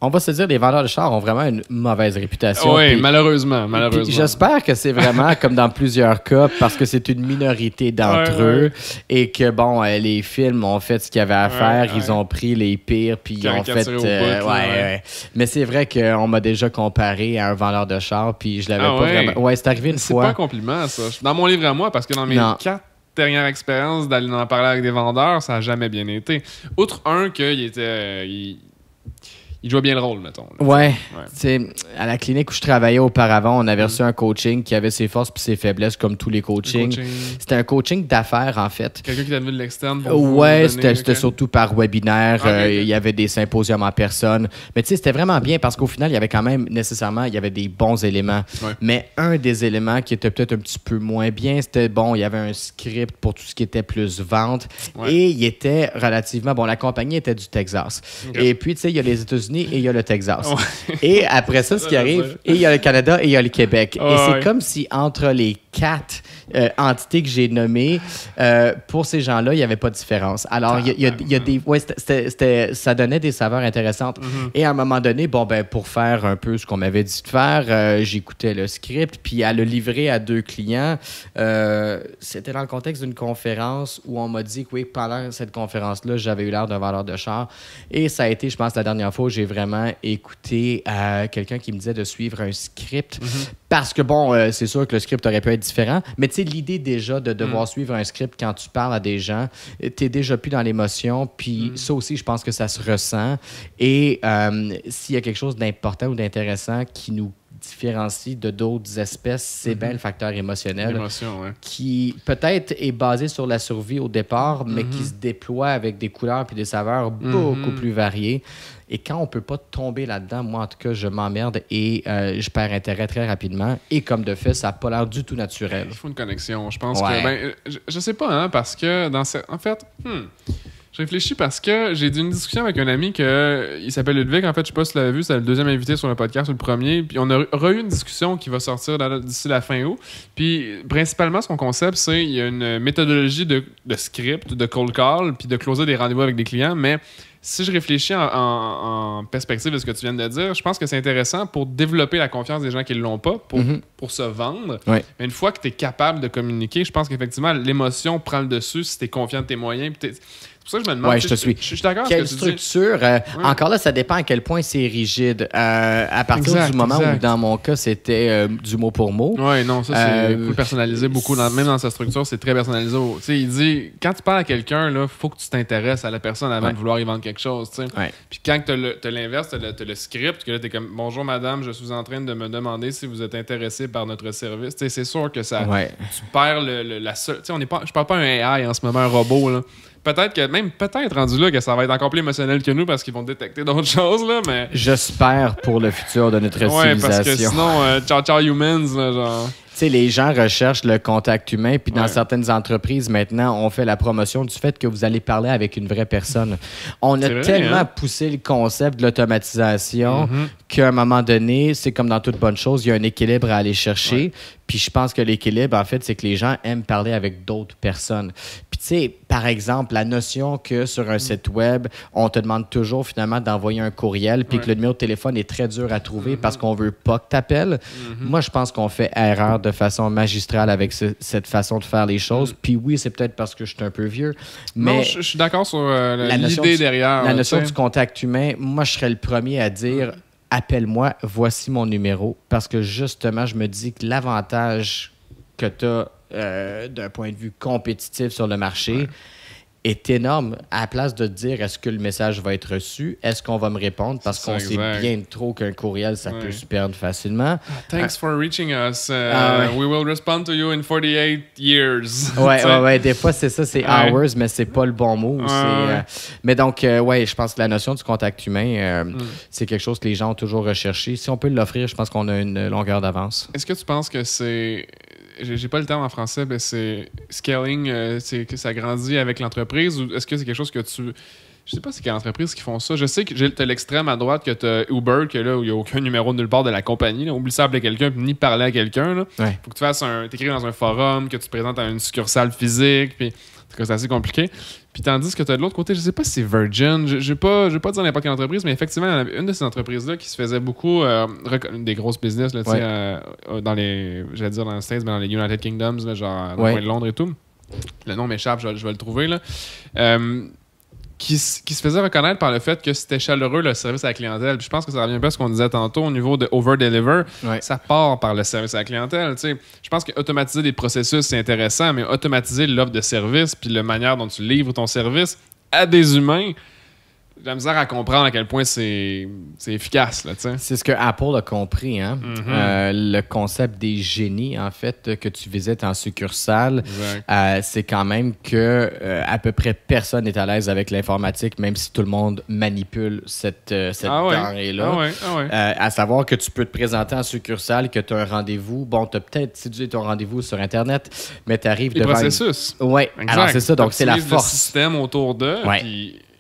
on va se dire, les vendeurs de chars ont vraiment une mauvaise réputation. Oui, malheureusement, malheureusement. J'espère que c'est vraiment comme dans plusieurs cas, parce que c'est une minorité d'entre eux et que, bon, euh, les films ont fait ce qu'il y avait à faire, ils ont pris les pires, puis ils ont fait... Euh, ouais, Mais c'est vrai qu'on m'a déjà comparé à un vendeur de chars, puis je l'avais ah pas vraiment... Ouais, c'est arrivé une fois. C'est pas un compliment, ça. Dans mon livre à moi, parce que dans mes non. quatre dernière expérience d'aller en parler avec des vendeurs, ça n'a jamais bien été. Outre un qu'il était. Euh, il joue bien le rôle, mettons. Là, ouais. À la clinique où je travaillais auparavant, on avait mm. reçu un coaching qui avait ses forces puis ses faiblesses, comme tous les coachings. C'était un coaching d'affaires, en fait. Quelqu'un qui t'a venu de l'externe. ouais, c'était surtout par webinaire. Ah, euh, il y avait des symposiums en personne. Mais tu sais, c'était vraiment bien parce qu'au final, il y avait quand même nécessairement il y avait des bons éléments. Mais un des éléments qui était peut-être un petit peu moins bien, c'était bon, il y avait un script pour tout ce qui était plus vente. Et il était relativement. Bon, la compagnie était du Texas. Et puis, tu sais, il y a les états et il y a le Texas. Et après ça, ce qui arrive, et il y a le Canada et il y a le Québec. et c'est comme si entre les quatre, euh, entités que j'ai nommées, euh, pour ces gens-là, il n'y avait pas de différence. Alors, il y, a, des. ça donnait des saveurs intéressantes. Mm-hmm. Et à un moment donné, bon, ben, pour faire un peu ce qu'on m'avait dit de faire, euh, j'écoutais le script, puis à le livrer à deux clients, c'était dans le contexte d'une conférence où on m'a dit que, oui, pendant cette conférence-là, j'avais eu l'air d'un valeur de char. Et ça a été, je pense, la dernière fois où j'ai vraiment écouté quelqu'un qui me disait de suivre un script. Mm-hmm. Parce que, bon, c'est sûr que le script aurait pu être différent, mais l'idée déjà de devoir mm. suivre un script quand tu parles à des gens, tu es déjà plus dans l'émotion. Puis mm. ça aussi, je pense que ça se ressent. Et euh, s'il y a quelque chose d'important ou d'intéressant qui nous différencie de d'autres espèces, c'est mhm. bien le facteur émotionnel qui peut-être est basé sur la survie au départ, mais qui mhm. se déploie avec des couleurs puis des saveurs mhm. beaucoup plus variées. Et quand on ne peut pas tomber là-dedans, moi, en tout cas, je m'emmerde et euh, je perds intérêt très rapidement. Et comme de fait, ça n'a pas l'air du tout naturel. Il faut une connexion. Je pense ben, je ne sais pas, hein, parce que dans En fait, hmm, je réfléchis parce que j'ai eu une discussion avec un ami qui euh, il s'appelle Ludwig. En fait, je sais pas si tu l'avais vu, c'est le deuxième invité sur le podcast, ou le premier. Puis on a eu une discussion qui va sortir d'ici la fin août. Puis principalement, son concept, c'est il y a une méthodologie de, script, de cold call, puis de closer des rendez-vous avec des clients. Mais si je réfléchis en, perspective de ce que tu viens de dire, je pense que c'est intéressant pour développer la confiance des gens qui ne l'ont pas, pour, mhm. pour se vendre. Mais une fois que tu es capable de communiquer, je pense qu'effectivement, l'émotion prend le dessus si tu es confiant de tes moyens. C'est ça que je me demande. Oui, je te suis. Je, d'accord. Quelle que structure euh, Encore là, ça dépend à quel point c'est rigide. Euh, à partir du moment où, dans mon cas, c'était euh, du mot pour mot. Oui, non, ça, c'est personnalisé beaucoup. même dans sa structure, c'est très personnalisé. sais, il dit quand tu parles à quelqu'un, il faut que tu t'intéresses à la personne avant de vouloir y vendre quelque chose. Puis quand tu l'inverses, tu le script, que là, tu es comme Bonjour, madame, je suis en train de me demander si vous êtes intéressé par notre service. C'est sûr que ça. Tu perds le, la seule. On est pas, je parle pas un AI en ce moment, un robot. Là peut-être que même peut-être rendu là que ça va être encore plus émotionnel que nous parce qu'ils vont détecter d'autres choses là, mais j'espère pour le futur de notre ouais, civilisation. parce que sinon euh, ciao ciao humans là, genre. Tu sais, les gens recherchent le contact humain, puis dans certaines entreprises maintenant, on fait la promotion du fait que vous allez parler avec une vraie personne. On a tellement hein? poussé le concept de l'automatisation mm-hmm. qu'à un moment donné, c'est comme dans toute bonne chose, il y a un équilibre à aller chercher. Puis je pense que l'équilibre, en fait, c'est que les gens aiment parler avec d'autres personnes sais, par exemple, la notion que sur un mm. site web, on te demande toujours finalement d'envoyer un courriel, puis que le numéro de téléphone est très dur à trouver parce mm-hmm. qu'on veut pas que tu appelles. Mm-hmm. Moi, je pense qu'on fait erreur de façon magistrale avec cette façon de faire les mm. choses. Puis oui, c'est peut-être parce que je suis un peu vieux. Mais je, suis d'accord sur euh, l'idée derrière. La notion du contact humain, moi, je serais le premier à dire mm. appelle-moi, voici mon numéro. Parce que justement, je me dis que l'avantage que tu as euh, d'un point de vue compétitif sur le marché est énorme. À la place de dire est-ce que le message va être reçu, est-ce qu'on va me répondre, parce qu'on sait bien trop qu'un courriel, ça peut se perdre facilement. Ah, thanks for reaching us. Euh, ah, we will respond to you in 48 years. Ouais, ouais, Des fois, c'est ça, c'est hours, mais c'est pas le bon mot. Euh. Mais donc, oui, ouais, je pense que la notion du contact humain, mm. c'est quelque chose que les gens ont toujours recherché. Si on peut l'offrir, je pense qu'on a une longueur d'avance. Est-ce que tu penses que c'est j'ai pas le terme en français, mais c'est scaling, euh, c'est que ça grandit avec l'entreprise ou est-ce que c'est quelque chose que tu. Je sais pas c'est quelle entreprise qui font ça. Je sais que j'ai l'extrême à droite que t'as Uber, que là, où il n'y a aucun numéro nulle part de la compagnie. Là. Oublie ça quelqu'un ni parler à quelqu'un. Il Faut que tu fasses un. t'écris dans un forum, que tu te présentes à une succursale physique, puis c'est assez compliqué. Puis tandis que tu as de l'autre côté, je sais pas si c'est Virgin, je ne vais pas, pas dire n'importe quelle entreprise, mais effectivement, une de ces entreprises-là qui se faisait beaucoup, euh, des grosses business, là, euh, euh, dans les, j'allais dire dans les States, mais dans les United Kingdoms, genre au de Londres et tout. Le nom m'échappe, je, vais le trouver. Là qui, se faisait reconnaître par le fait que c'était chaleureux le service à la clientèle. je pense que ça revient peu à ce qu'on disait tantôt au niveau de over-deliver. Ça part par le service à la clientèle. Je pense qu'automatiser automatiser des processus, c'est intéressant, mais automatiser l'offre de service puis la manière dont tu livres ton service à des humains, la misère à comprendre à quel point c'est efficace. C'est ce que Apple a compris. Hein? Mm-hmm. Euh, le concept des génies, en fait, que tu visites en succursale, euh, c'est quand même que euh, à peu près personne n'est à l'aise avec l'informatique, même si tout le monde manipule cette, cette ah là ah ah à savoir que tu peux te présenter en succursale, que tu as un rendez-vous. Bon, tu as peut-être situé ton rendez-vous sur Internet, mais tu arrives devant... processus. Oui, alors c'est ça. Donc, c'est la force. Le système autour d'eux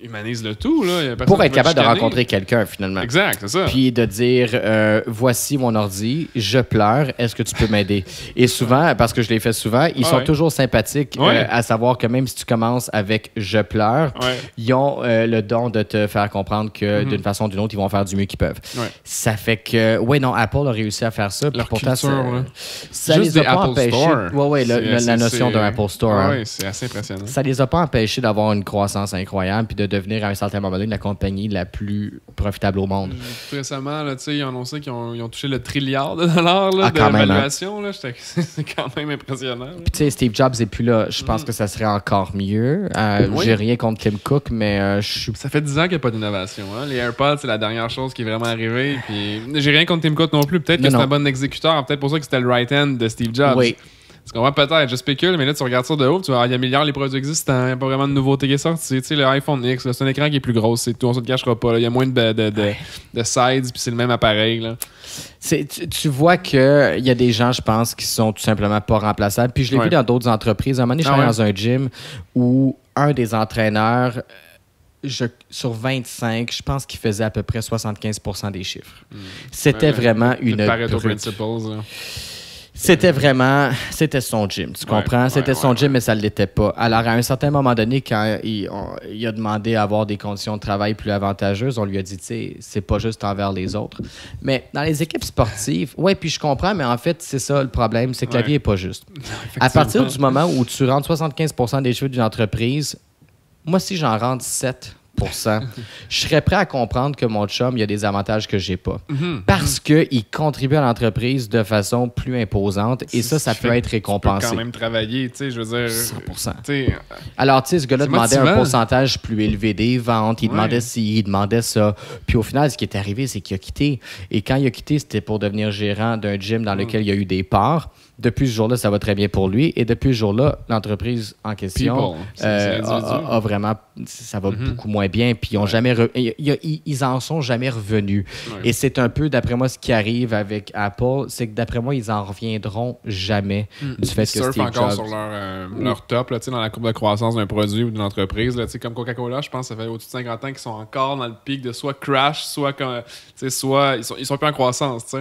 humanise le tout. Pour être capable de rencontrer quelqu'un, finalement. Exact, c'est ça. Puis de dire euh, voici mon ordi, je pleure, est-ce que tu peux m'aider Et souvent, parce que je l'ai fait souvent, ils sont toujours sympathiques euh, à savoir que même si tu commences avec je pleure, ils ont euh, le don de te faire comprendre que mm-hmm. d'une façon ou d'une autre, ils vont faire du mieux qu'ils peuvent. Ça fait que, Oui, non, Apple a réussi à faire ça. Leur pourtant, ça, les a pas empêchés. Ouais, Oui, la notion d'un Apple Store. Ah hein. Oui, c'est assez impressionnant. Ça les a pas empêchés d'avoir une croissance incroyable puis de devenir à un certain moment donné la compagnie la plus profitable au monde. Mm, tout récemment, là, ils ont annoncé qu'ils ont, touché le trilliard de dollars là, ah, de hein. l'évaluation. C'est quand même impressionnant. Puis, Steve Jobs n'est plus là. Je mm. pense que ça serait encore mieux. Euh, j'ai rien contre Tim Cook, mais euh, je Ça fait 10 ans qu'il n'y a pas d'innovation. Hein. Les AirPods, c'est la dernière chose qui est vraiment arrivée. Puis... J'ai rien contre Tim Cook non plus. Peut-être que c'est un bon exécuteur. Peut-être pour ça que c'était le right hand de Steve Jobs. Oui. Tu qu'on va peut-être, je spécule, mais là, tu regardes ça de haut, tu vois, ah, il y a les produits existants, il n'y a pas vraiment de nouveautés qui sortent. Tu sais, le iPhone X, c'est un écran qui est plus gros, c'est tout, on se le cachera pas. Il y a moins de, de, de, sides, puis c'est le même appareil. Là. Tu, vois qu'il y a des gens, je pense, qui sont tout simplement pas remplaçables. Puis je l'ai vu dans d'autres entreprises. À un moment donné, je suis ah dans un gym où un des entraîneurs. Je, sur 25, je pense qu'il faisait à peu près 75 des chiffres. Hmm. C'était vraiment une c'était vraiment, c'était son gym, tu comprends? c'était son gym, mais ça ne l'était pas. Alors, à un certain moment donné, quand il, a demandé à avoir des conditions de travail plus avantageuses, on lui a dit, tu sais, c'est pas juste envers les autres. Mais dans les équipes sportives, ouais, puis je comprends, mais en fait, c'est ça le problème, c'est que la vie n'est pas juste. à partir du moment où tu rentres 75 des cheveux d'une entreprise, moi, si j'en rentre 7 je serais prêt à comprendre que mon chum, il a des avantages que j'ai pas. Mhm. Mhm. Parce qu'il contribue à l'entreprise de façon plus imposante et ça, ça peut être récompensé. Il quand même travailler, tu sais, je veux dire. 100 euh, Alors, tu sais, ce gars-là demandait un pourcentage plus élevé des ventes. Il demandait ci, il demandait ça. Puis au final, ce qui est arrivé, c'est qu'il a quitté. Et quand il a quitté, c'était pour devenir gérant d'un gym dans mhm. lequel il y a eu des parts. Depuis ce jour-là, ça va très bien pour lui. Et depuis ce jour-là, l'entreprise en question euh, a, vraiment, ça va mm-hmm. beaucoup moins bien. Puis ils, ont jamais ils en sont jamais revenus. Et c'est un peu, d'après moi, ce qui arrive avec Apple, c'est que d'après moi, ils en reviendront jamais mm. du fait ils que encore sur leur, euh, mm. leur top, dans la courbe de croissance d'un produit ou d'une entreprise. comme Coca-Cola, je pense que ça fait au-dessus de 50 ans qu'ils sont encore dans le pic de soit crash, soit, soit ils, sont, ils sont plus en croissance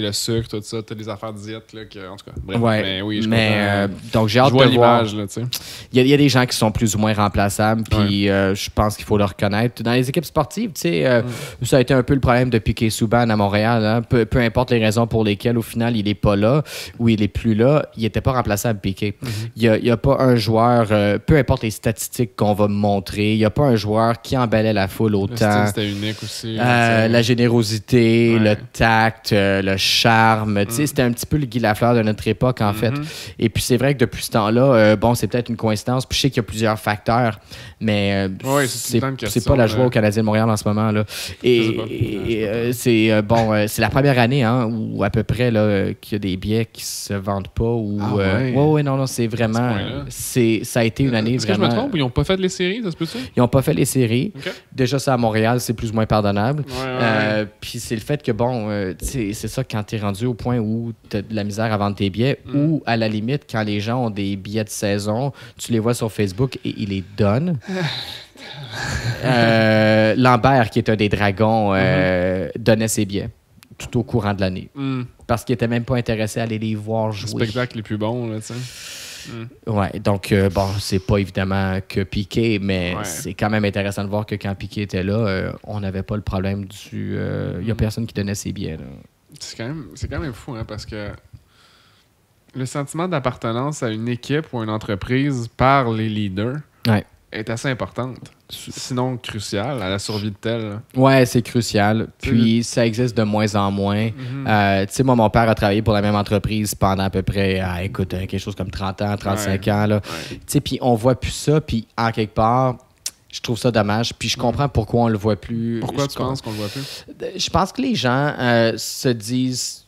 le sucre, tout ça, toutes les affaires de diète, là, que, en tout cas, bref, mais oui, je mais, euh, Donc, j'ai hâte de voir. Il y, a des gens qui sont plus ou moins remplaçables, puis euh, je pense qu'il faut le reconnaître. Dans les équipes sportives, tu sais, euh, ça a été un peu le problème de piquet Souban à Montréal. Hein. Peu, peu, importe les raisons pour lesquelles, au final, il n'est pas là ou il n'est plus là, il n'était pas remplaçable, Piquet. Mm-hmm. Il n'y a, pas un joueur, peu importe les statistiques qu'on va montrer, il n'y a pas un joueur qui emballait la foule autant. C'était unique aussi. la générosité, le tact, le charme. Mm. C'était un petit peu le Guy fleur de notre époque, en fait. Mm-hmm. Et puis c'est vrai que depuis ce temps-là, euh, bon, c'est peut-être une coïncidence. Puis je sais qu'il y a plusieurs facteurs, mais euh, ouais, c'est pas la joie au Canadien de Montréal en ce moment. Là. Et euh, c'est bon, c'est la première année hein, où à peu près qu'il y a des billets qui se vendent pas. Ou, ah oui, non, non, c'est vraiment. c'est ça a été une année Est-ce que je me trompe Ils n'ont pas fait les séries, ça se peut Ils n'ont pas fait les séries. Déjà, ça à Montréal, c'est plus ou moins pardonnable. Puis c'est le fait que, bon, c'est ça, quand quand tu es rendu au point où tu as de la misère à vendre tes billets mm. ou à la limite quand les gens ont des billets de saison, tu les vois sur Facebook et ils les donnent. Euh, Lambert, qui est un des dragons, euh, mm-hmm. donnait ses billets tout au courant de l'année mm. parce qu'il était même pas intéressé à aller les voir jouer. Le spectacle les plus bon, là, tu mm. Ouais, donc euh, bon, c'est pas évidemment que Piqué, mais c'est quand même intéressant de voir que quand Piqué était là, on n'avait pas le problème du. Il a personne qui donnait ses billets, Là. C'est quand, même, fou, hein, parce que le sentiment d'appartenance à une équipe ou à une entreprise par les leaders est assez importante. Sinon crucial à la survie de telle. Ouais, c'est crucial. Puis ça existe de moins en moins. Mhm. Euh, tu sais, moi, mon père a travaillé pour la même entreprise pendant à peu près, euh, écoute, euh, quelque chose comme 30 ans, 35 ans. Tu sais, puis on voit plus ça. Puis en quelque part, je trouve ça dommage. Puis je mm. comprends pourquoi on le voit plus. Pourquoi tu penses qu'on le voit plus? Euh, je pense que les gens euh, se disent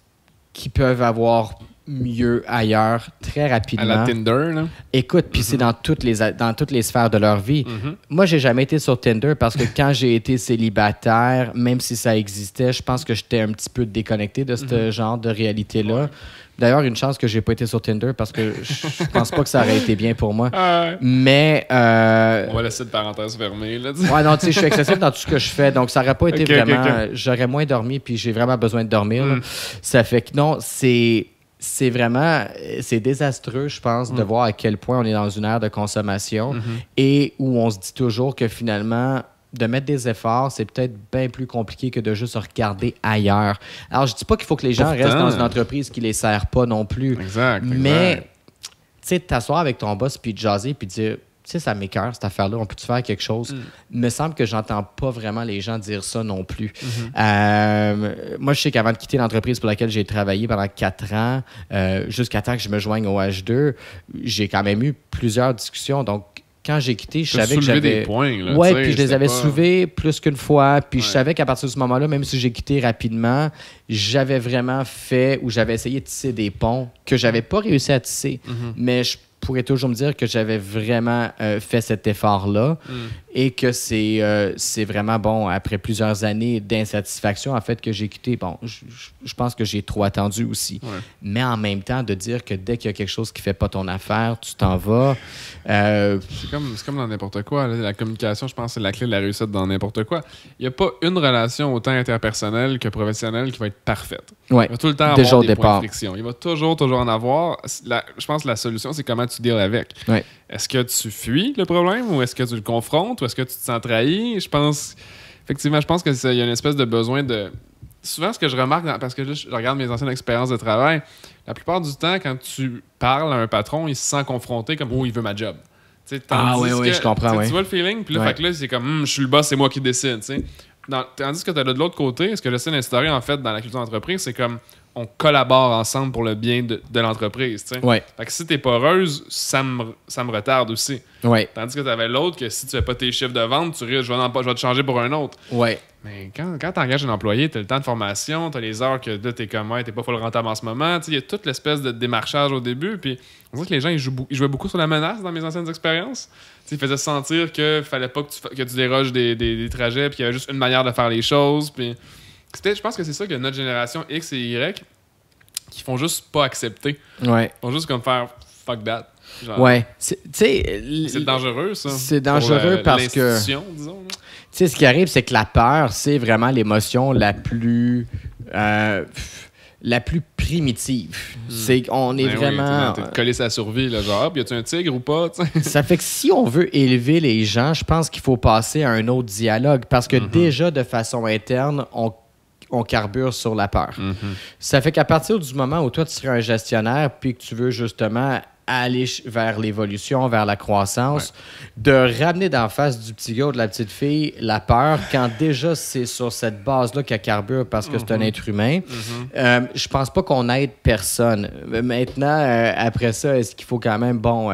qu'ils peuvent avoir mieux ailleurs très rapidement. À la Tinder, là. Écoute, puis c'est mm-hmm. dans toutes les dans toutes les sphères de leur vie. Mm-hmm. Moi, j'ai jamais été sur Tinder parce que quand j'ai été célibataire, même si ça existait, je pense que j'étais un petit peu déconnecté de ce mm-hmm. genre de réalité là. D'ailleurs, une chance que j'ai pas été sur Tinder parce que je pense pas que ça aurait été bien pour moi. Ah Mais. Euh, on va laisser de parenthèse fermée. Là, ouais, non, tu sais, je suis excessif dans tout ce que je fais. Donc, ça aurait pas été vraiment. Euh, j'aurais moins dormi, puis j'ai vraiment besoin de dormir. Hmm. Ça fait que non, c'est. C'est vraiment, c'est désastreux, je pense, de hmm. voir à quel point on est dans une ère de consommation hmm. et où on se dit toujours que finalement, de mettre des efforts, c'est peut-être bien plus compliqué que de juste regarder ailleurs. Alors, je dis pas qu'il faut que les gens restent dans une entreprise qui les sert pas non plus. Exact. Mais, tu sais, t'asseoir avec ton boss, puis jaser, puis dire, tu sais, ça m'écœure, cette affaire-là, on peut-tu faire quelque chose? Mm. me semble que j'entends pas vraiment les gens dire ça non plus. Mm-hmm. Euh, moi, je sais qu'avant de quitter l'entreprise pour laquelle j'ai travaillé pendant quatre ans, euh, jusqu'à temps que je me joigne au H2, j'ai quand même eu plusieurs discussions. Donc, quand j'ai quitté, je savais que j'avais. des points, Ouais, puis je les avais soulevés plus qu'une fois. Puis je savais qu'à partir de ce moment-là, même si j'ai quitté rapidement, j'avais vraiment fait ou j'avais essayé de tisser des ponts que j'avais pas réussi à tisser. Mhm. Mais je pourrais toujours me dire que j'avais vraiment euh, fait cet effort-là. Mm et que c'est euh, c'est vraiment bon, après plusieurs années d'insatisfaction, en fait, que j'ai quitté. Bon, je pense que j'ai trop attendu aussi. Mais en même temps, de dire que dès qu'il y a quelque chose qui fait pas ton affaire, tu t'en vas. Euh, c'est comme, comme dans n'importe quoi. La communication, je pense, c'est la clé de la réussite dans n'importe quoi. Il n'y a pas une relation autant interpersonnelle que professionnelle qui va être parfaite. Il va tout le temps avoir des points de friction. Il va toujours, toujours en avoir. je pense que la solution, c'est comment tu deals avec. Est-ce que tu fuis le problème ou est-ce que tu le confrontes? parce que tu te sens trahi. Je pense, effectivement, je pense qu'il y a une espèce de besoin de. Souvent, ce que je remarque, parce que je regarde mes anciennes expériences de travail, la plupart du temps, quand tu parles à un patron, il se sent confronté comme Oh, il veut ma job. ah oui, oui, je comprends. Tu vois le feeling? Puis là, c'est comme, hmm, je suis le boss, c'est moi qui décide tandis que as de l'autre côté, ce que j'essaie d'instaurer en fait dans la culture d'entreprise, c'est comme on collabore ensemble pour le bien de, l'entreprise. que si tu n'es ça me, ça me retarde aussi. Tandis que tu avais l'autre que si tu fais pas tes chiffres de vente, tu risques, je vais, te changer pour un autre. Mais quand, quand engages un employé, tu as le temps de formation, tu as les heures que tu t'es comme, t'es pas full rentable en ce moment. Il y a toute l'espèce de démarchage au début. Puis on dirait que les gens, jouaient beaucoup sur la menace dans mes anciennes expériences il faisait sentir que fallait pas que tu, que tu déroges des, trajets, puis qu'il y avait juste une manière de faire les choses. Puis je pense que c'est ça que notre génération X et Y qui font juste pas accepter. Ouais. Ils font juste comme faire fuck that. ouais. C'est, dangereux, ça. C'est dangereux parce que. Disons, ce qui arrive, c'est que la peur, c'est vraiment l'émotion la plus. Euh, la plus primitive. Hmm. C'est qu'on est, on ben est vraiment. Oui, collé sa survie, là, genre, y a-tu un tigre ou pas? ça fait que si on veut élever les gens, je pense qu'il faut passer à un autre dialogue parce que mhm. déjà, de façon interne, on, on carbure sur la peur. Mhm. Ça fait qu'à partir du moment où toi, tu seras un gestionnaire puis que tu veux justement aller vers l'évolution, vers la croissance, de ramener d'en face du petit gars ou de la petite fille la peur quand déjà c'est sur cette base-là a carbure parce que c'est un mhm. être humain. Je mhm. euh, ne je pense pas qu'on aide personne. Euh, maintenant, euh, après ça, est-ce qu'il faut quand même, bon,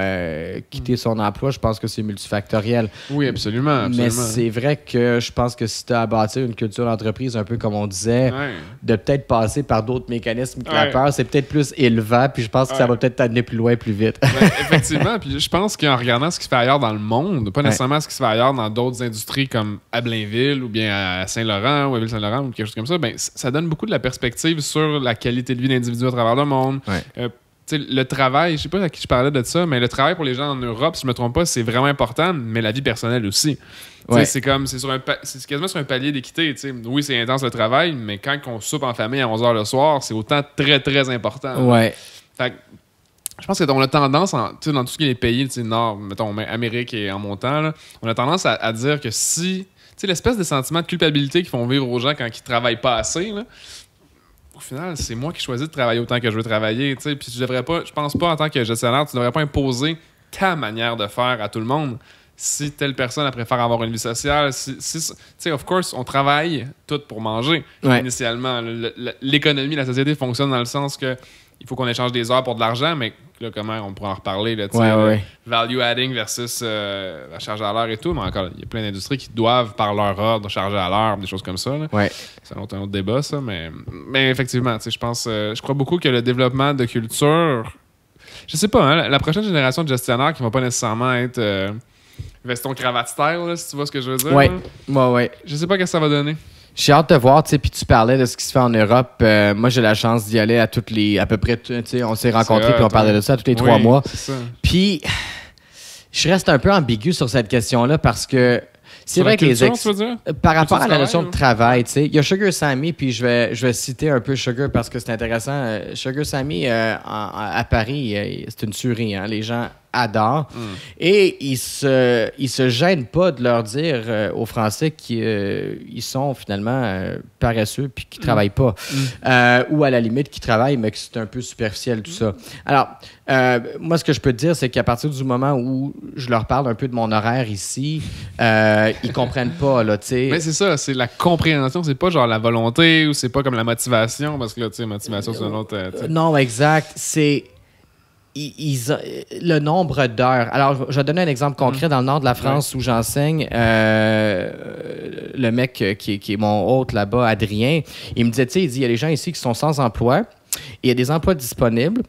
quitter son emploi? Je pense que c'est multifactoriel. Oui, absolument. Mais c'est vrai que je pense que si tu as à bâtir une culture d'entreprise, un peu comme on disait, de peut-être passer par d'autres mécanismes que la peur, c'est peut-être plus élevant, puis je pense que ça va peut-être t'amener plus loin, plus vite. effectivement, puis je pense qu'en regardant ce qui se fait ailleurs dans le monde, pas nécessairement ce qui se fait ailleurs dans d'autres industries comme à Blainville ou bien à Saint-Laurent ou à Ville-Saint-Laurent ou quelque chose comme ça, ben, ça donne beaucoup de la perspective sur la qualité de vie d'individus à travers le monde. Euh, tu sais, le travail, je sais pas à qui je parlais de ça, mais le travail pour les gens en Europe, si je me trompe pas, c'est vraiment important, mais la vie personnelle aussi. sais, C'est comme, c'est sur un, c'est quasiment sur un palier d'équité. Oui, c'est intense le travail, mais quand on soupe en famille à 11h le soir, c'est autant très, très important. Ouais je pense que on a tendance, en, dans tout ce qui est les pays nord, mettons Amérique et en montant, on a tendance à, dire que si, tu sais, l'espèce de sentiment de culpabilité qu'ils font vivre aux gens quand ils travaillent pas assez, là, au final, c'est moi qui choisis de travailler autant que je veux travailler, tu Puis je devrais pas, je pense pas en tant que gestionnaire, tu devrais pas imposer ta manière de faire à tout le monde. Si telle personne a préfère avoir une vie sociale, si, tu sais, of course, on travaille tout pour manger. Initialement, l'économie, la société fonctionne dans le sens que il faut qu'on échange des heures pour de l'argent, mais là, comment on pourra en reparler, là, euh, value adding versus euh, la charge à l'heure et tout, mais encore, il y a plein d'industries qui doivent, par leur ordre, charger à l'heure, des choses comme ça. Ouais. C'est un autre, débat, ça, mais, mais effectivement, je pense, euh, je crois beaucoup que le développement de culture, je sais pas, hein, la prochaine génération de gestionnaires qui vont pas nécessairement être veston cravate si tu vois ce que je veux dire. Ouais, ouais, ouais. Je sais pas ce que ça va donner. J'ai hâte de voir, tu sais, puis tu parlais de ce qui se fait en Europe. Euh, moi, j'ai la chance d'y aller à toutes les, à peu près, tu sais, on s'est rencontrés puis on parlait de ça tous les trois mois. Puis, je reste un peu ambigu sur cette question-là parce que c'est vrai que les ex... par rapport à la notion de hein? travail, tu sais, il y a Sugar Sammy, puis je vais, je vais citer un peu Sugar parce que c'est intéressant. Euh, Sugar Sammy à, euh, à Paris, c'est une tuerie. Hein? Les gens adam mm. Et ils se, se gênent pas de leur dire euh, aux Français qu'ils euh, sont finalement euh, paresseux puis qu'ils mm. travaillent pas. Mm. ou à la limite qu'ils travaillent, mais que c'est un peu superficiel, tout ça. Alors, moi, ce que je peux te dire, c'est qu'à partir du moment où je leur parle un peu de mon horaire ici, ils comprennent pas, là, tu Mais c'est ça, c'est la compréhension, c'est pas genre la volonté ou c'est pas comme la motivation, parce que là, tu sais, motivation, c'est un autre. non, exact. C'est le nombre d'heures. Alors, je vais donner un exemple concret. Mhm. Dans le nord de la France où j'enseigne, euh, le mec euh, qui est, mon hôte là-bas, Adrien, il me disait, tu sais, il dit, il y a des gens ici qui sont sans emploi, il y a des emplois disponibles,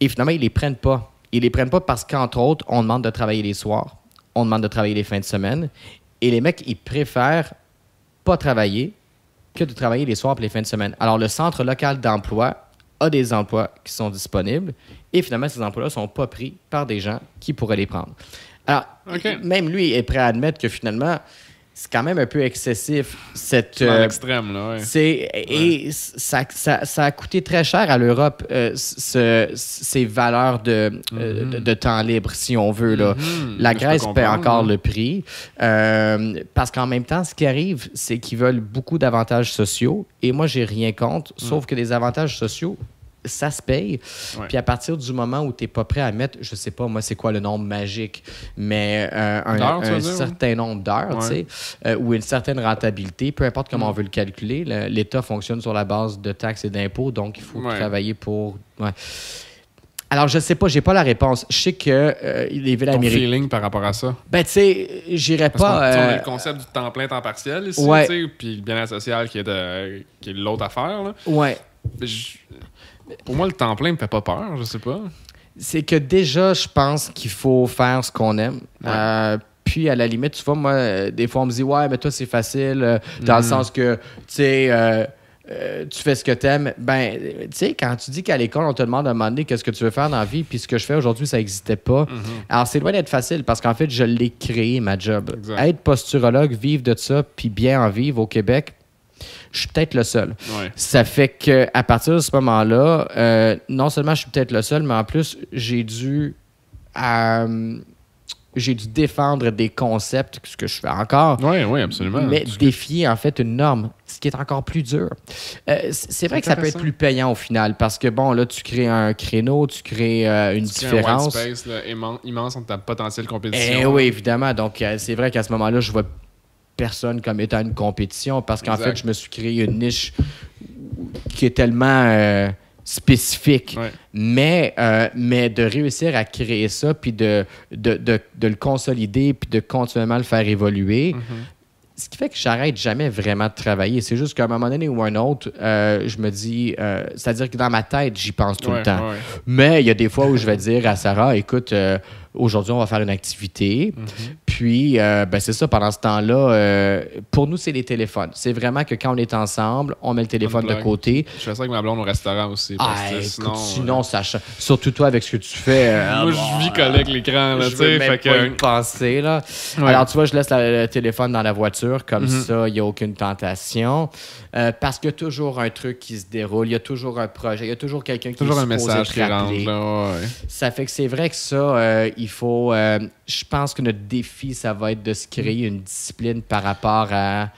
et finalement, ils ne les prennent pas. Ils ne les prennent pas parce qu'entre autres, on demande de travailler les soirs, on demande de travailler les fins de semaine, et les mecs, ils préfèrent pas travailler que de travailler les soirs et les fins de semaine. Alors, le centre local d'emploi a des emplois qui sont disponibles et finalement, ces emplois-là ne sont pas pris par des gens qui pourraient les prendre. Alors, même lui est prêt à admettre que finalement, c'est quand même un peu excessif. C'est euh, extrême, là, c'est, Et ça, a coûté très cher à l'Europe, euh, ces valeurs euh, mhm. de, temps libre, si on veut. Mhm. La Grèce paie encore le prix. parce qu'en même temps, ce qui arrive, c'est qu'ils veulent beaucoup d'avantages sociaux. Et moi, j'ai rien contre, sauf que les avantages sociaux ça se paye. Puis à partir du moment où tu n'es pas prêt à mettre, je sais pas moi c'est quoi le nombre magique, mais euh, un, certain nombre d'heures, tu sais, euh, ou une certaine rentabilité, peu importe comment mm. on veut le calculer, l'État fonctionne sur la base de taxes et d'impôts, donc il faut travailler pour. Alors, je sais pas, j'ai pas la réponse. Je sais que euh, les villes Ton américaines. feeling par rapport à ça? Ben, tu sais, j'irais pas. euh... le concept du temps plein, temps partiel ici, ouais. puis le bien être social euh, qui est, l'autre affaire. Là. Ouais. Pour moi, le temps plein me fait pas peur, je sais pas. C'est que déjà, je pense qu'il faut faire ce qu'on aime. Euh, puis, à la limite, tu vois, moi, euh, des fois, on me dit, ouais, mais toi, c'est facile, euh, dans le mm. sens que, tu sais, tu fais ce que t'aimes. Ben, tu sais, quand tu dis qu'à l'école, on te demande à un moment donné qu'est-ce que tu veux faire dans la vie, puis ce que je fais aujourd'hui, ça n'existait pas. Mm-hmm. Alors, c'est loin d'être facile parce qu'en fait, je l'ai créé, ma job. Être posturologue, vivre de ça, puis bien en vivre au Québec, je suis peut-être le seul. Ça fait que à partir de ce moment-là, euh, non seulement je suis peut-être le seul, mais en plus, j'ai dû. Euh, j'ai dû défendre des concepts, ce que je fais encore. Oui, oui, absolument. Mais défier, en fait, une norme, ce qui est encore plus dur. Euh, c'est vrai que ça peut être plus payant au final, parce que, bon, là, tu crées un créneau, tu crées une une tu différence. Crées un white space immense entre ta potentielle compétition. Eh oui, évidemment. Donc, c'est vrai qu'à ce moment-là, je vois personne comme étant une compétition parce qu'en fait, je me suis créé une niche qui est tellement euh, spécifique. Mais, euh, mais de réussir à créer ça, puis de, de, le consolider, puis de continuellement le faire évoluer, mm-hmm. ce qui fait que j'arrête jamais vraiment de travailler. C'est juste qu'à un moment donné ou un autre, euh, je me dis, c'est-à-dire que dans ma tête, j'y pense tout le temps. Mais il y a des fois où je vais dire à Sarah, écoute, aujourd'hui, on va faire une activité. Mhm. Puis, euh, ben, c'est ça, pendant ce temps-là, euh, pour nous, c'est les téléphones. C'est vraiment que quand on est ensemble, on met le téléphone de côté. Je fais ça avec ma blonde au restaurant aussi. ah, sinon, euh, sache surtout toi avec ce que tu fais. Moi, je vis ah, collègue l'écran, là, tu sais. Fait que. Penser, là. Alors, tu vois, je laisse le téléphone dans la voiture, comme mhm. ça, il n'y a aucune tentation. parce qu'il y a toujours un truc qui se déroule, il y a toujours un projet, il y a toujours quelqu'un qui Toujours un message qui rentre, Ça fait que c'est vrai que ça, il il faut. Euh, je pense que notre défi, ça va être de se créer une discipline par rapport à.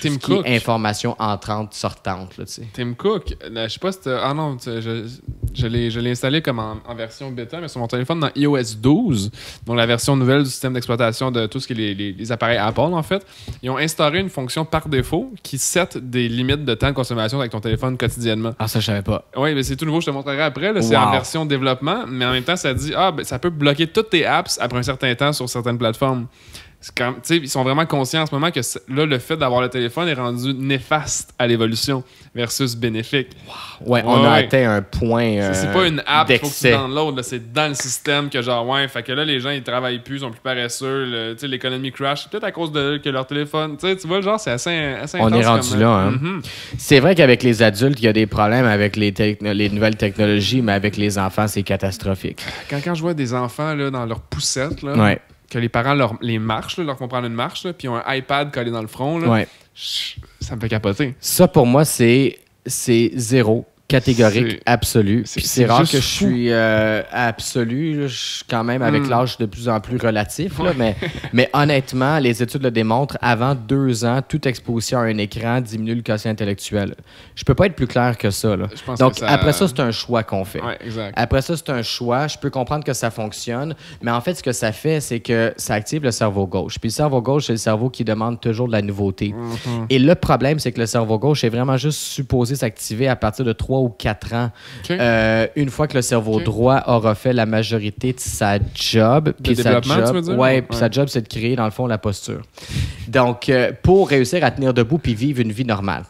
Tim Cook. Qui est information entrante, sortante. Tim Cook, euh, je sais pas si Ah non, je, je l'ai installé comme en, version bêta, mais sur mon téléphone dans iOS 12, donc la version nouvelle du système d'exploitation de tout ce qui est les, appareils Apple, en fait. Ils ont instauré une fonction par défaut qui set des limites de temps de consommation avec ton téléphone quotidiennement. Ah, ça, je savais pas. Oui, mais c'est tout nouveau, je te montrerai après. C'est en version développement, mais en même temps, ça dit Ah, ben, ça peut bloquer toutes tes apps après un certain temps sur certaines plateformes. Quand, ils sont vraiment conscients en ce moment que là, le fait d'avoir le téléphone est rendu néfaste à l'évolution versus bénéfique. Ouais, on a atteint un point. c'est euh, pas une app, faut que tu l'autre c'est dans le système que genre, ouais, fait que là, les gens, ils travaillent plus, ils sont plus paresseux, l'économie crash, peut-être à cause de que leur téléphone, tu vois, genre, c'est assez, assez, On est rendu là. Hein. Euh, mm-hmm. C'est vrai qu'avec les adultes, il y a des problèmes avec les, les nouvelles technologies, mais avec les enfants, c'est catastrophique. Quand, quand je vois des enfants là, dans leur poussette, là, ouais que les parents leur, les marchent, leur une marche, puis ont un iPad collé dans le front, ça me fait capoter. Ça, pour moi, c'est, c'est zéro catégorique, absolu. C'est rare que je suis euh, absolue quand même avec hmm. l'âge de plus en plus relatif, là, mais, mais honnêtement, les études le démontrent, avant deux ans, toute exposition à un écran diminue le quotient intellectuel. Je peux pas être plus clair que ça. Là. Donc après ça, c'est un choix qu'on fait. Après ça, c'est un choix. Je peux comprendre que ça fonctionne, mais en fait, ce que ça fait, c'est que ça active le cerveau gauche. Puis le cerveau gauche, c'est le cerveau qui demande toujours de la nouveauté. Mhm. Et le problème, c'est que le cerveau gauche est vraiment juste supposé s'activer à partir de trois ou 4 ans. Euh, une fois que le cerveau droit aura fait la majorité de sa job, puis sa job, ouais, sa job c'est de créer dans le fond la posture. Donc euh, pour réussir à tenir debout puis vivre une vie normale.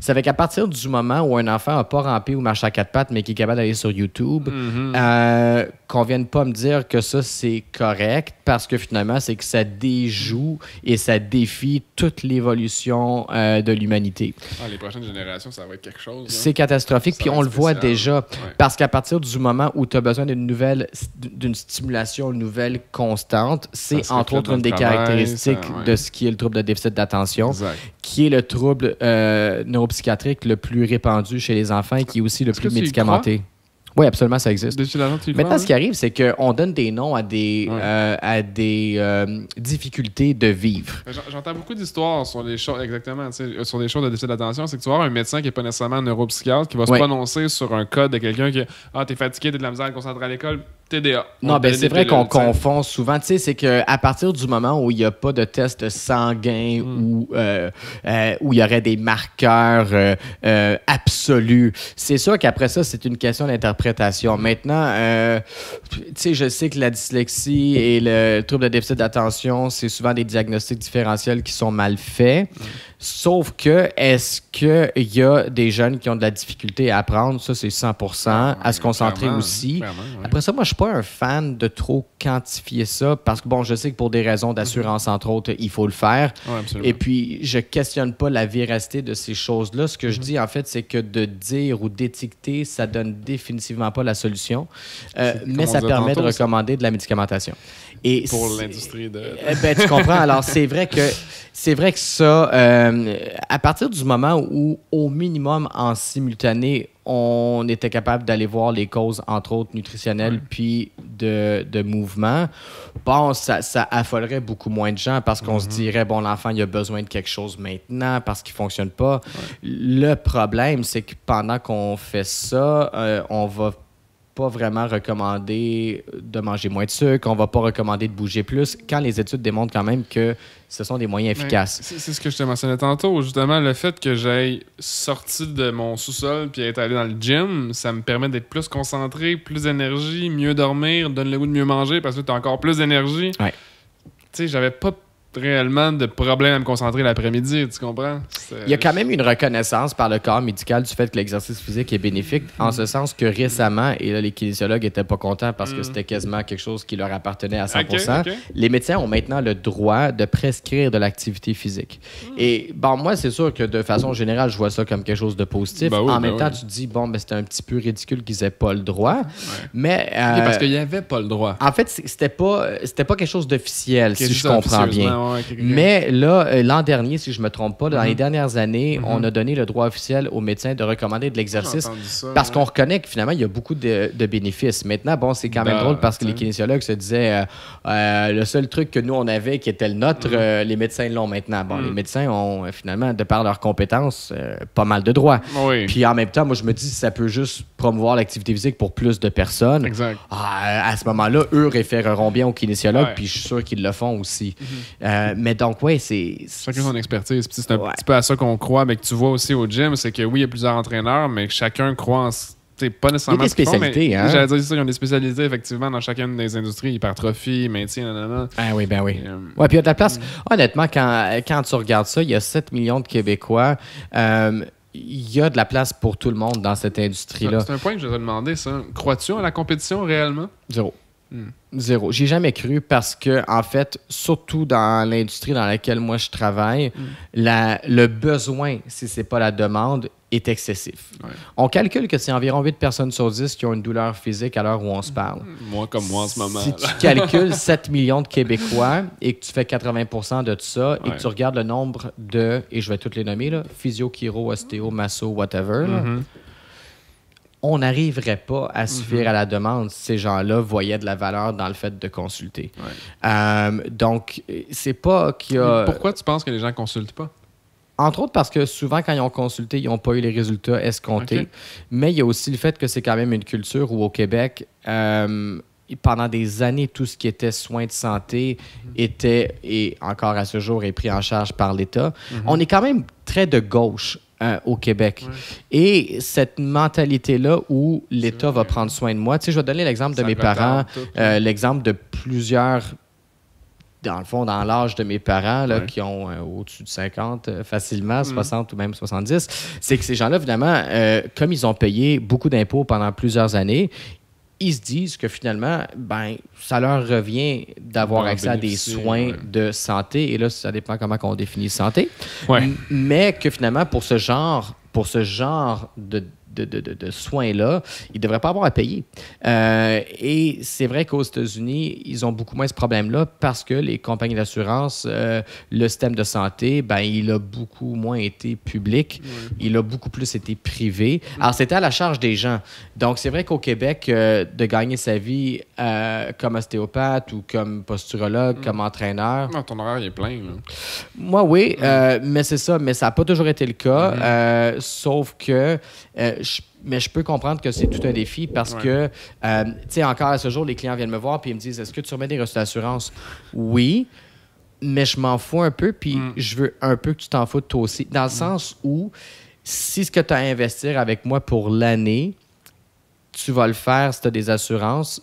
ça C'est qu'à partir du moment où un enfant n'a pas rampé ou marché à quatre pattes mais qui est capable d'aller sur YouTube, mhm. euh, qu'on vienne pas me dire que ça, c'est correct, parce que finalement, c'est que ça déjoue et ça défie toute l'évolution euh, de l'humanité. Ah, les prochaines générations, ça va être quelque chose. Hein. C'est catastrophique, puis on le voit déjà. Parce qu'à partir du moment où tu as besoin d'une nouvelle, d'une stimulation nouvelle constante, c'est entre autres une des caractéristiques de ce qui est le trouble de déficit d'attention, qui est le trouble euh, neuropsychiatrique le plus répandu chez les enfants et qui est aussi le plus médicamenté. Oui, absolument, ça existe. Maintenant, ce qui hein? arrive, c'est qu'on donne des noms à des, euh, à des euh, difficultés de vivre. Ben, j'entends beaucoup d'histoires sur les choses, exactement, sur des choses de déficit d'attention. C'est que tu vas un médecin qui n'est pas nécessairement un neuropsychiatre qui va se prononcer sur un cas de quelqu'un qui Ah, t'es fatigué, t'as de la misère à concentrer à l'école. TDA. Non, ben c'est vrai qu'on confond souvent. Tu sais, c'est qu'à partir du moment où il n'y a pas de test sanguin hmm. ou euh, où il y aurait des marqueurs absolus, c'est sûr qu'après ça, c'est une question d'interprétation Maintenant, euh, tu sais, je sais que la dyslexie et le trouble de déficit d'attention, c'est souvent des diagnostics différentiels qui sont mal faits. Sauf que, est-ce qu'il y a des jeunes qui ont de la difficulté à apprendre? Ça, c'est 100 ah, À se concentrer aussi. Après ça, moi, je suis pas un fan de trop quantifier ça parce que, bon, je sais que pour des raisons mhm. d'assurance, entre autres, il faut le faire. et puis, je questionne pas la véracité de ces choses-là. Ce que je mhm. dis, en fait, c'est que de dire ou d'étiqueter, ça donne définitivement pas la solution, euh, mais ça permet de recommander de la médicamentation. Et pour l'industrie de. Euh, ben, tu comprends. Alors, c'est vrai que c'est vrai que ça, euh, à partir du moment où, au minimum, en simultané, on était capable d'aller voir les causes, entre autres nutritionnelles, puis de, de mouvement, bon, ça, ça, affolerait beaucoup moins de gens parce qu'on se mm-hmm. dirait, bon, l'enfant, il a besoin de quelque chose maintenant parce qu'il ne fonctionne pas. Le problème, c'est que pendant qu'on fait ça, euh, on va pas vraiment recommander de manger moins de sucre, on va pas recommander de bouger plus, quand les études démontrent quand même que ce sont des moyens efficaces. C'est ce que je te mentionnais tantôt. Justement, le fait que j'aille sorti de mon sous-sol puis être allé dans le gym, ça me permet d'être plus concentré, plus d'énergie, mieux dormir, donne le goût de mieux manger parce que tu as encore plus d'énergie. Ouais. Tu sais, j'avais pas réellement de problèmes à me concentrer l'après-midi, tu comprends? Il y a quand même une reconnaissance par le corps médical du fait que l'exercice physique est bénéfique, en ce sens que récemment, et là, les kinésiologues n'étaient pas contents parce que hmm. c'était quasiment quelque chose qui leur appartenait à 100 les médecins ont maintenant le droit de prescrire de l'activité physique. Hmm. Et bon, moi, c'est sûr que de façon générale, je vois ça comme quelque chose de positif. Ben en ben même temps, tu dis, bon, ben, c'était un petit peu ridicule qu'ils n'aient pas le droit. Mais. parce euh, qu'il n'y avait pas le droit. En fait, c'était pas, pas quelque chose d'officiel, si je comprends bien. Mais là, euh, l'an dernier, si je ne me trompe pas, dans les mhm. dernières années, mhm. on a donné le droit officiel aux médecins de recommander de ah, l'exercice parce qu'on reconnaît que finalement, il y a beaucoup de, bénéfices. Maintenant, bon, c'est quand même ben, drôle parce que les kinésiologues se disaient euh, euh, le seul truc que nous, on avait qui était le nôtre, mhm. les médecins l'ont maintenant. Bon, les médecins ont finalement, de par leurs compétences, pas mal de droits. Ah puis en même temps, moi, je me dis ça peut juste promouvoir l'activité physique pour plus de personnes. Ah, à ce moment-là, eux référeront bien aux kinésiologues, puis je suis sûr qu'ils le font aussi. Euh, mais donc, oui, c'est. Chacun son expertise. C'est un petit peu à ça qu'on croit, mais que tu vois aussi au gym, c'est que oui, il y a plusieurs entraîneurs, mais chacun croit en. pas nécessairement. Il y a des spécialités, hein? J'allais dire ça, ils ont des spécialités, effectivement, dans chacune des industries, hypertrophie, maintien, nanana. Ah oui, ben oui. Euh, ouais, puis de la place, mm. honnêtement, quand, tu regardes ça, il y a 7 millions de Québécois euh, il y a de la place pour tout le monde dans cette industrie-là. C'est un point que je vais te demander, ça. Crois-tu à la compétition réellement? Zéro. Zéro. J'ai jamais cru parce que, en fait, surtout dans l'industrie dans laquelle moi je travaille, mm. le besoin, si ce n'est pas la demande, est excessif. On calcule que c'est environ 8 personnes sur 10 qui ont une douleur physique à l'heure où on se parle. Mm. Moi, comme moi en ce moment. Si tu calcules 7 millions de Québécois et que tu fais 80 de tout ça et que tu regardes le nombre de, et je vais toutes les nommer, là, physio, chiro, ostéo, masso, whatever, mm-hmm on n'arriverait pas à suffire mhm. à la demande si ces gens-là voyaient de la valeur dans le fait de consulter. Euh, donc, c'est pas qu'il y a... pourquoi tu penses que les gens consultent pas? Entre autres parce que souvent, quand ils ont consulté, ils n'ont pas eu les résultats escomptés. Mais il y a aussi le fait que c'est quand même une culture où au Québec, euh, pendant des années, tout ce qui était soins de santé mhm. était, et encore à ce jour, est pris en charge par l'État. Mhm. On est quand même très de gauche euh, au Québec. Et cette mentalité-là où l'État va prendre soin de moi. Tu sais, je vais donner l'exemple de mes parents, euh, l'exemple de plusieurs dans le fond, dans l'âge de mes parents, qui ont euh, au-dessus de 50 facilement, 60 mm. ou même 70, c'est que ces gens-là, évidemment, comme ils ont payé beaucoup d'impôts pendant plusieurs années, ils se disent que finalement, ben, ça leur revient d'avoir accès à des soins de santé. Et là, ça dépend comment on définit santé. Mais que finalement, pour ce genre, pour ce genre de de, soins-là, ils ne devraient pas avoir à payer. Euh, et c'est vrai qu'aux États-Unis, ils ont beaucoup moins ce problème-là parce que les compagnies d'assurance, euh, le système de santé, ben, il a beaucoup moins été public, il a beaucoup plus été privé. Alors, c'était à la charge des gens. Donc, c'est vrai qu'au Québec, euh, de gagner sa vie comme ostéopathe ou comme posturologue, mm. comme entraîneur. ton horaire est plein. Moi, oui, mm. mais c'est ça, mais ça n'a pas toujours été le cas, mm. sauf que euh, mais je peux comprendre que c'est tout un défi parce que, euh, tu sais, encore à ce jour, les clients viennent me voir puis ils me disent Est-ce que tu remets des reçus d'assurance Oui, mais je m'en fous un peu puis mm. je veux un peu que tu t'en foutes toi aussi. Dans le mm. sens où, si ce que tu as à investir avec moi pour l'année, tu vas le faire si tu as des assurances.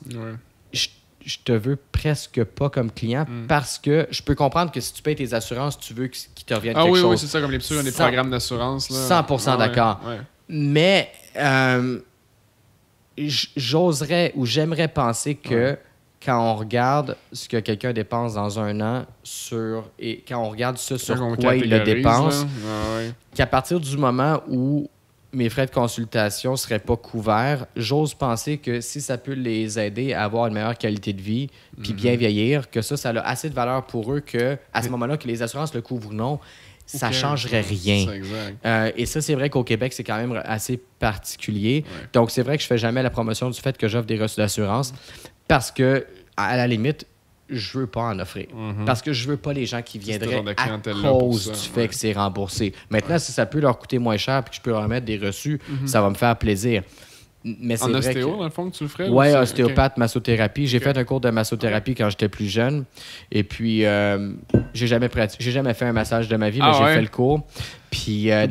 Je, te veux presque pas comme client mm. parce que je peux comprendre que si tu payes tes assurances, tu veux qu'il te revienne ah quelque chose. Ah oui, c'est ça, comme les, programmes d'assurance. 100 ah d'accord. Ouais. Mais euh, j'oserais ou j'aimerais penser que quand on regarde ce que quelqu'un dépense dans un an sur et quand on regarde ce sur quoi il le dépense, qu'à partir du moment où mes frais de consultation ne seraient pas couverts, j'ose penser que si ça peut les aider à avoir une meilleure qualité de vie, puis bien mm-hmm. vieillir, que ça, ça a assez de valeur pour eux que à ce moment-là, que les assurances le couvrent ou non, ça ne changerait rien. Euh, et ça, c'est vrai qu'au Québec, c'est quand même assez particulier. Donc, c'est vrai que je ne fais jamais la promotion du fait que j'offre des reçus d'assurance parce que, à la limite, je veux pas en offrir. Mhm. Parce que je veux pas les gens qui viendraient à cause du fait que c'est remboursé. Maintenant, si ça peut leur coûter moins cher et que je peux leur mettre des reçus, mhm. ça va me faire plaisir en ostéo, dans le fond, tu le ferais? Oui, ostéopathe, massothérapie. J'ai fait un cours de massothérapie quand j'étais plus jeune. Et puis, je euh, j'ai jamais jamais fait un massage de ma vie, mais ah j'ai fait le cours. Puis euh,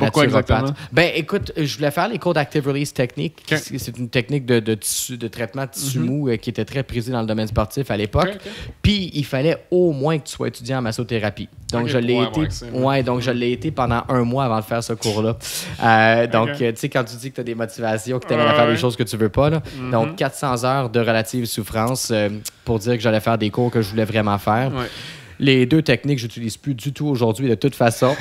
Ben écoute, euh, je voulais faire les cours d'active release technique. C'est une technique de, tissu, de traitement de tissu mhm. mou euh, qui était très prisée dans le domaine sportif à l'époque. Puis il fallait au moins que tu sois étudiant en massothérapie. Donc je l'ai été, ouais, donc je l'ai été pendant un mois avant de faire ce cours-là. donc tu sais quand tu dis que tu as des motivations, que tu aimes à faire des choses que tu veux pas, mhm. donc 400 heures de relative souffrance pour dire que j'allais faire des cours que je voulais vraiment faire. Ouais. Les deux techniques, j'utilise plus du tout aujourd'hui de toute façon.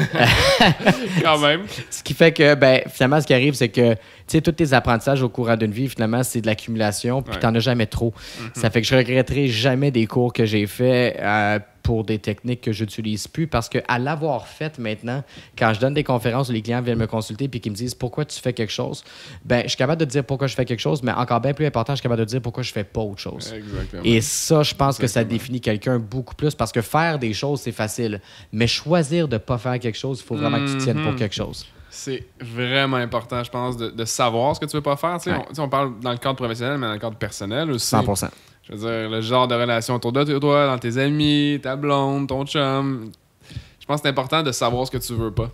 Quand même. Ce qui fait que, ben, finalement, ce qui arrive, c'est que, tu sais, tous tes apprentissages au courant d'une vie, finalement, c'est de l'accumulation, puis tu n'en as jamais trop. Mhm. Ça fait que je regretterai jamais des cours que j'ai faits. Euh, pour des techniques que j'utilise plus parce que à l'avoir faite maintenant, quand je donne des conférences les clients viennent me consulter puis qui me disent pourquoi tu fais quelque chose, ben je suis capable de dire pourquoi je fais quelque chose, mais encore bien plus important, je suis capable de dire pourquoi je fais pas autre chose. Exactement. Et ça, je pense que ça définit quelqu'un beaucoup plus parce que faire des choses, c'est facile, mais choisir de pas faire quelque chose, il faut vraiment que tu tiennes pour mhm. quelque chose. C'est vraiment important, je pense, de, savoir ce que tu veux pas faire. On, on, parle dans le cadre professionnel, mais dans le cadre personnel aussi. 100 je veux dire, le genre de relation autour de toi, dans tes amis, ta blonde, ton chum. Je pense que c'est important de savoir ce que tu veux pas.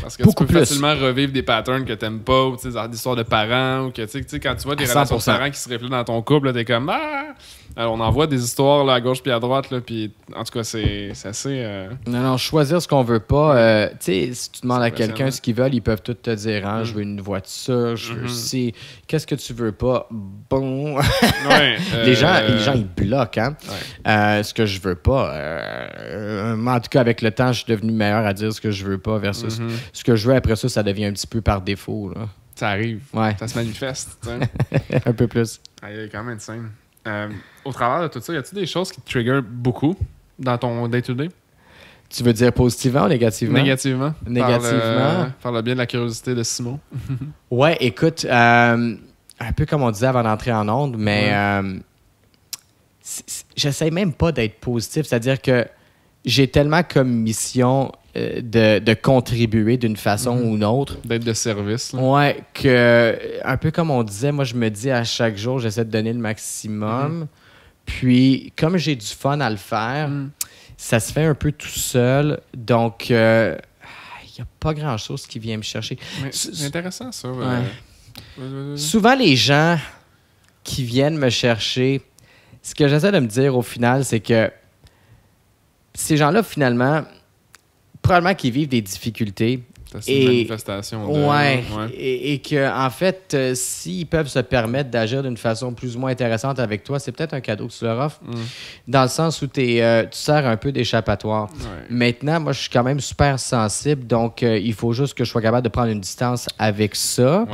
Parce que tu peux facilement revivre des patterns que t'aimes pas, ou des histoires de parents, ou que tu sais, quand tu vois des relations de parents qui se reflètent dans ton couple, t'es comme Ah! Alors, euh, on envoie des histoires là, à gauche puis à droite. Là, puis, en tout cas, c'est assez. Euh, non, non, choisir ce qu'on veut pas. Euh, tu sais, si tu demandes à quelqu'un ce qu'il veut, ils peuvent tout te dire hein, je mm. veux une voiture, je veux mm Qu'est-ce que tu veux pas Bon. les, gens, ils bloquent. Hein? ce que je veux pas. en tout cas, avec le temps, je suis devenu meilleur à dire ce que je veux pas versus mm-hmm. ce que je veux. Après ça, ça devient un petit peu par défaut. Ça arrive. Ça se manifeste. un peu plus. y est quand même insane au travers de tout ça, y a-t-il des choses qui te trigger beaucoup dans ton day-to-day? Tu veux dire positivement ou négativement? Négativement. Négativement. Par le, bien de la curiosité de Simon. ouais, écoute, euh, un peu comme on disait avant d'entrer en onde, mais euh, j'essaie même pas d'être positif. C'est-à-dire que j'ai tellement comme mission euh, de, contribuer d'une façon mhm. ou une autre. D'être de service. Ouais, que un peu comme on disait, moi je me dis à chaque jour, j'essaie de donner le maximum. Mhm. Puis, comme j'ai du fun à le faire, mm. ça se fait un peu tout seul. Donc, euh, il n'y a pas grand-chose qui vient me chercher. C'est intéressant, ça. Euh, Souvent, les gens qui viennent me chercher, ce que j'essaie de me dire au final, c'est que ces gens-là, finalement, probablement qu'ils vivent des difficultés, c'est une manifestation. De... Ouais, Et, et, que, en fait, euh, s'ils peuvent se permettre d'agir d'une façon plus ou moins intéressante avec toi, c'est peut-être un cadeau que tu leur offres, mm. dans le sens où es, euh, tu sers un peu d'échappatoire. Maintenant, moi, je suis quand même super sensible, donc euh, il faut juste que je sois capable de prendre une distance avec ça.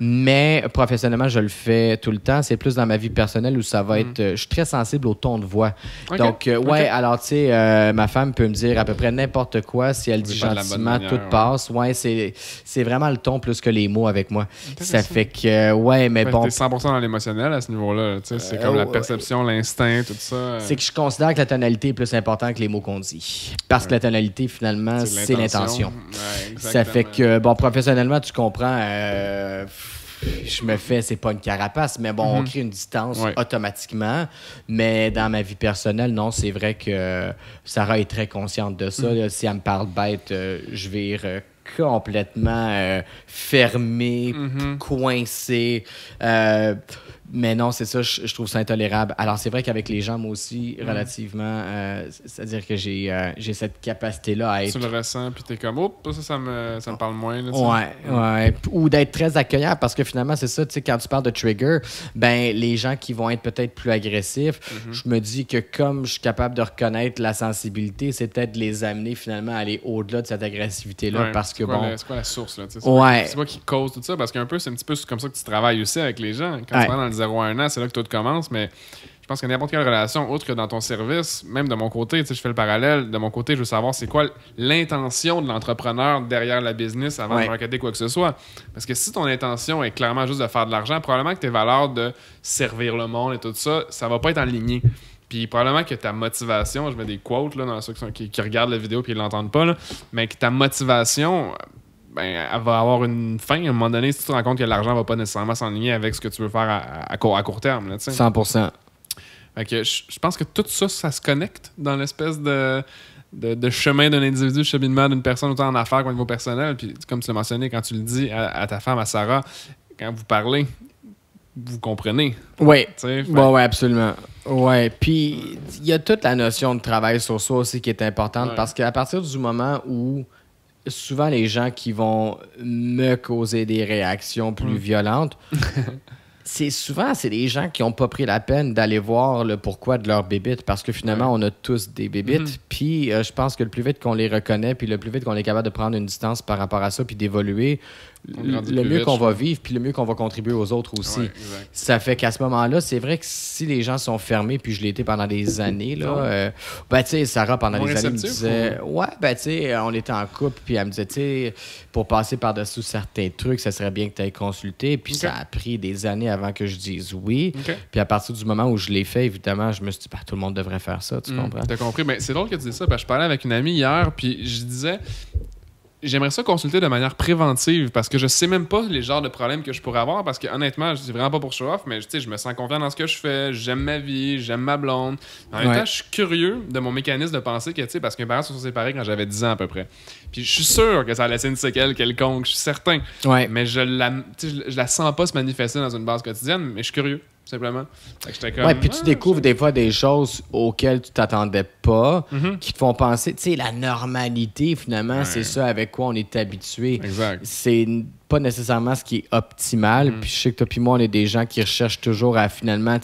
Mais professionnellement, je le fais tout le temps. C'est plus dans ma vie personnelle où ça va hmm. être. Euh, je suis très sensible au ton de voix. Donc, euh, ouais, alors, tu sais, euh, ma femme peut me dire à peu près n'importe quoi. Si elle dit gentiment, tout passe. Ouais, c'est vraiment le ton plus que les mots avec moi. Ça fait que, ouais, mais ben, bon. T'es 100% dans l'émotionnel à ce niveau-là. Tu sais, C'est comme la perception, l'instinct, tout ça. C'est que je considère que la tonalité est plus importante que les mots qu'on dit. Parce que la tonalité, finalement, c'est l'intention. ça fait que, bon, professionnellement, tu comprends je me fais, c'est pas une carapace, mais bon, on mhm. crée une distance automatiquement. Mais dans ma vie personnelle, non, c'est vrai que Sarah est très consciente de ça. Mhm. Si elle me parle bête, euh, je vais être euh, complètement euh, fermé, mhm. coincé. Mais non, c'est ça, je, trouve ça intolérable. Alors, c'est vrai qu'avec les gens, moi aussi, mm. relativement, euh, c'est-à-dire que euh, j'ai cette capacité-là à être. Tu le ressens, puis t'es comme, oh, ça, me, parle moins. ouais, ouais. Ou d'être très accueillant, parce que finalement, c'est ça, tu sais, quand tu parles de trigger, ben, les gens qui vont être peut-être plus agressifs, mm-hmm. je me dis que comme je suis capable de reconnaître la sensibilité, c'est peut-être les amener finalement à aller au-delà de cette agressivité-là, parce que bon. C'est quoi la source, là, tu C'est pas qui cause tout ça? Parce qu'un peu, c'est un petit peu comme ça que tu travailles aussi avec les gens. 0 à 1 an, c'est là que tout commence, mais je pense que n'importe quelle relation, autre que dans ton service, même de mon côté, je fais le parallèle, de mon côté, je veux savoir c'est quoi l'intention de l'entrepreneur derrière la business avant de marketer quoi que ce soit. Parce que si ton intention est clairement juste de faire de l'argent, probablement que tes valeurs de servir le monde et tout ça, ça va pas être aligné. Puis probablement que ta motivation, je mets des quotes là, dans ceux qui, qui, qui regardent la vidéo et qui ne l'entendent pas, mais que ta motivation ben, elle va avoir une fin. À un moment donné, si tu te rends compte que l'argent va pas nécessairement s'enligner avec ce que tu veux faire à, court, à court, terme. 100 fait que je pense que tout ça, ça se connecte dans l'espèce de, de, chemin d'un individu, cheminement d'une personne, autant en affaires qu'au niveau personnel. Puis, comme tu l'as mentionné, quand tu le dis à, ta femme, à Sarah, quand vous parlez, vous comprenez. Oui. Bon, oui, absolument. Oui. Puis, il y a toute la notion de travail sur soi aussi qui est importante parce qu'à partir du moment où souvent les gens qui vont me causer des réactions plus mm. violentes, c'est souvent c'est des gens qui n'ont pas pris la peine d'aller voir le pourquoi de leurs bébites parce que finalement on a tous des bébites. Mm-hmm. Puis euh, je pense que le plus vite qu'on les reconnaît, puis le plus vite qu'on est capable de prendre une distance par rapport à ça, puis d'évoluer, le mieux qu'on va vivre, puis le mieux qu'on va contribuer aux autres aussi. ça fait qu'à ce moment-là, c'est vrai que si les gens sont fermés, puis je l'ai été pendant des années, là, euh, ben, tu sais, Sarah, pendant des années, me disait, ouais, ben, tu sais, on était en couple, puis elle me disait, tu sais, pour passer par dessus certains trucs, ça serait bien que tu ailles consulter, puis ça a pris des années avant que je dise oui. Puis à partir du moment où je l'ai fait, évidemment, je me suis dit, ben, tout le monde devrait faire ça, tu hmm, comprends? T'as compris, mais c'est drôle que tu ça, parce je parlais avec une amie hier, puis je disais, j'aimerais ça consulter de manière préventive parce que je sais même pas les genres de problèmes que je pourrais avoir parce que honnêtement, je suis vraiment pas pour show off, mais je me sens confiant dans ce que je fais, j'aime ma vie, j'aime ma blonde. En même temps, je suis curieux de mon mécanisme de pensée que, tu sais, parce que mes parents se sont séparés quand j'avais 10 ans à peu près. Puis je suis sûr que ça a laissé une séquelle quelconque, je suis certain. Ouais. Mais je la, je la sens pas se manifester dans une base quotidienne, mais je suis curieux simplement. Comme, ouais, puis tu ah, découvres des fois des choses auxquelles tu t'attendais pas, mhm. qui te font penser, tu sais, la normalité, finalement, c'est ça avec quoi on est habitué. Exact. C'est pas nécessairement ce qui est optimal. Mm. Puis je sais que toi puis moi, on est des gens qui recherchent toujours à finalement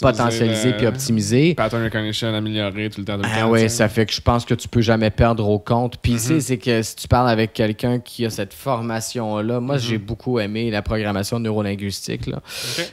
potentialiser puis optimiser. Pattern recognition, améliorer tout le temps. ah ça fait que je pense que tu peux jamais perdre au compte. Puis mm-hmm. c'est que si tu parles avec quelqu'un qui a cette formation-là, moi, j'ai mm-hmm. beaucoup aimé la programmation neurolinguistique, là,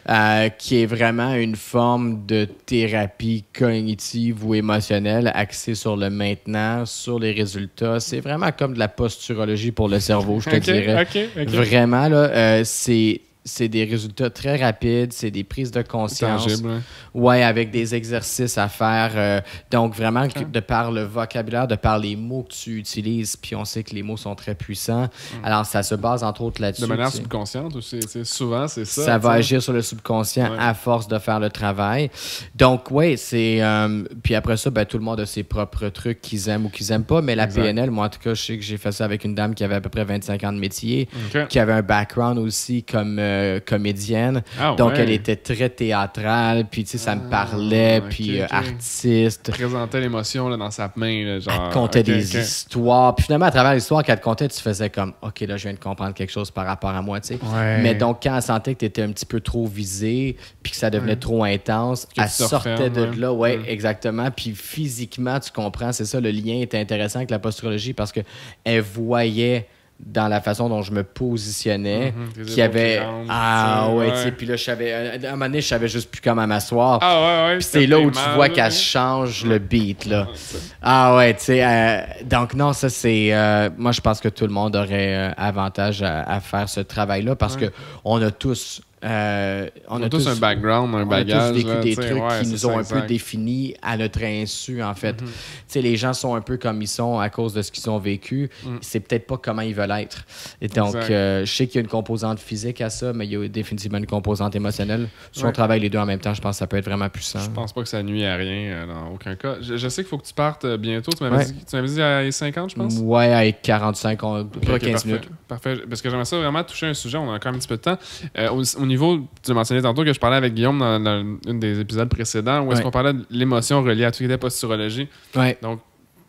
euh, qui est vraiment une forme de thérapie cognitive ou émotionnelle axée sur le maintenant, sur les résultats. C'est vraiment comme de la posturologie pour le cerveau, je te dirais vraiment, là, euh, c'est c'est des résultats très rapides, c'est des prises de conscience. Tangible, hein. Ouais, avec des exercices à faire. Euh, donc, vraiment, de par le vocabulaire, de par les mots que tu utilises, puis on sait que les mots sont très puissants. Mm. Alors, ça se base entre autres là-dessus. De manière subconsciente aussi, souvent, c'est ça. Ça va agir sur le subconscient à force de faire le travail. Donc, ouais, c'est. Euh, puis après ça, ben, tout le monde a ses propres trucs qu'ils aiment ou qu'ils n'aiment pas. Mais la PNL, moi, en tout cas, je sais que j'ai fait ça avec une dame qui avait à peu près 25 ans de métier, qui avait un background aussi comme. Euh, euh, comédienne. Ah donc, elle était très théâtrale, puis tu sais, ça me ah, parlait, puis euh, artiste. Elle présentait l'émotion dans sa main. genre, elle contait des histoires. Puis finalement, à travers l'histoire qu'elle te tu faisais comme, OK, là, je viens de comprendre quelque chose par rapport à moi, tu sais. Mais donc, quand elle sentait que tu étais un petit peu trop visé, puis que ça devenait trop intense, elle sortait de là, ouais, exactement. Puis physiquement, tu comprends, c'est ça, le lien était intéressant avec la posturologie parce qu'elle voyait dans la façon dont je me positionnais, mhm, qui avait ah ouais, sais, puis là je euh, à un moment donné je savais juste plus comment m'asseoir. Ah ouais, ouais c'est là où tu vois qu'elle change le beat là. Ah ouais, tu sais euh, donc non ça c'est euh, moi je pense que tout le monde aurait avantage à, faire ce travail là parce que on a tous euh, on, a tous, un background, un bagage. vécu des trucs qui nous ont un peu définis à notre insu, en fait. Mm-hmm. Tu sais, Les gens sont un peu comme ils sont à cause de ce qu'ils ont vécu. Mm. C'est peut-être pas comment ils veulent être. Et donc, euh, je sais qu'il y a une composante physique à ça, mais il y a définitivement une composante émotionnelle. Si on travaille les deux en même temps, je pense que ça peut être vraiment puissant. Je pense pas que ça nuit à rien, euh, dans aucun cas. Je, sais qu'il faut que tu partes bientôt. Tu m'avais dit, dit, à 50, je pense? Ouais, à 45, 15 minutes. Parfait, parce que j'aimerais ça vraiment toucher un sujet. On a encore un petit peu de temps. On niveau, tu mentionné tantôt que je parlais avec Guillaume dans, dans des épisodes précédents où est-ce qu'on parlait de l'émotion reliée à tout ce qui était posturologie. Ouais. Donc,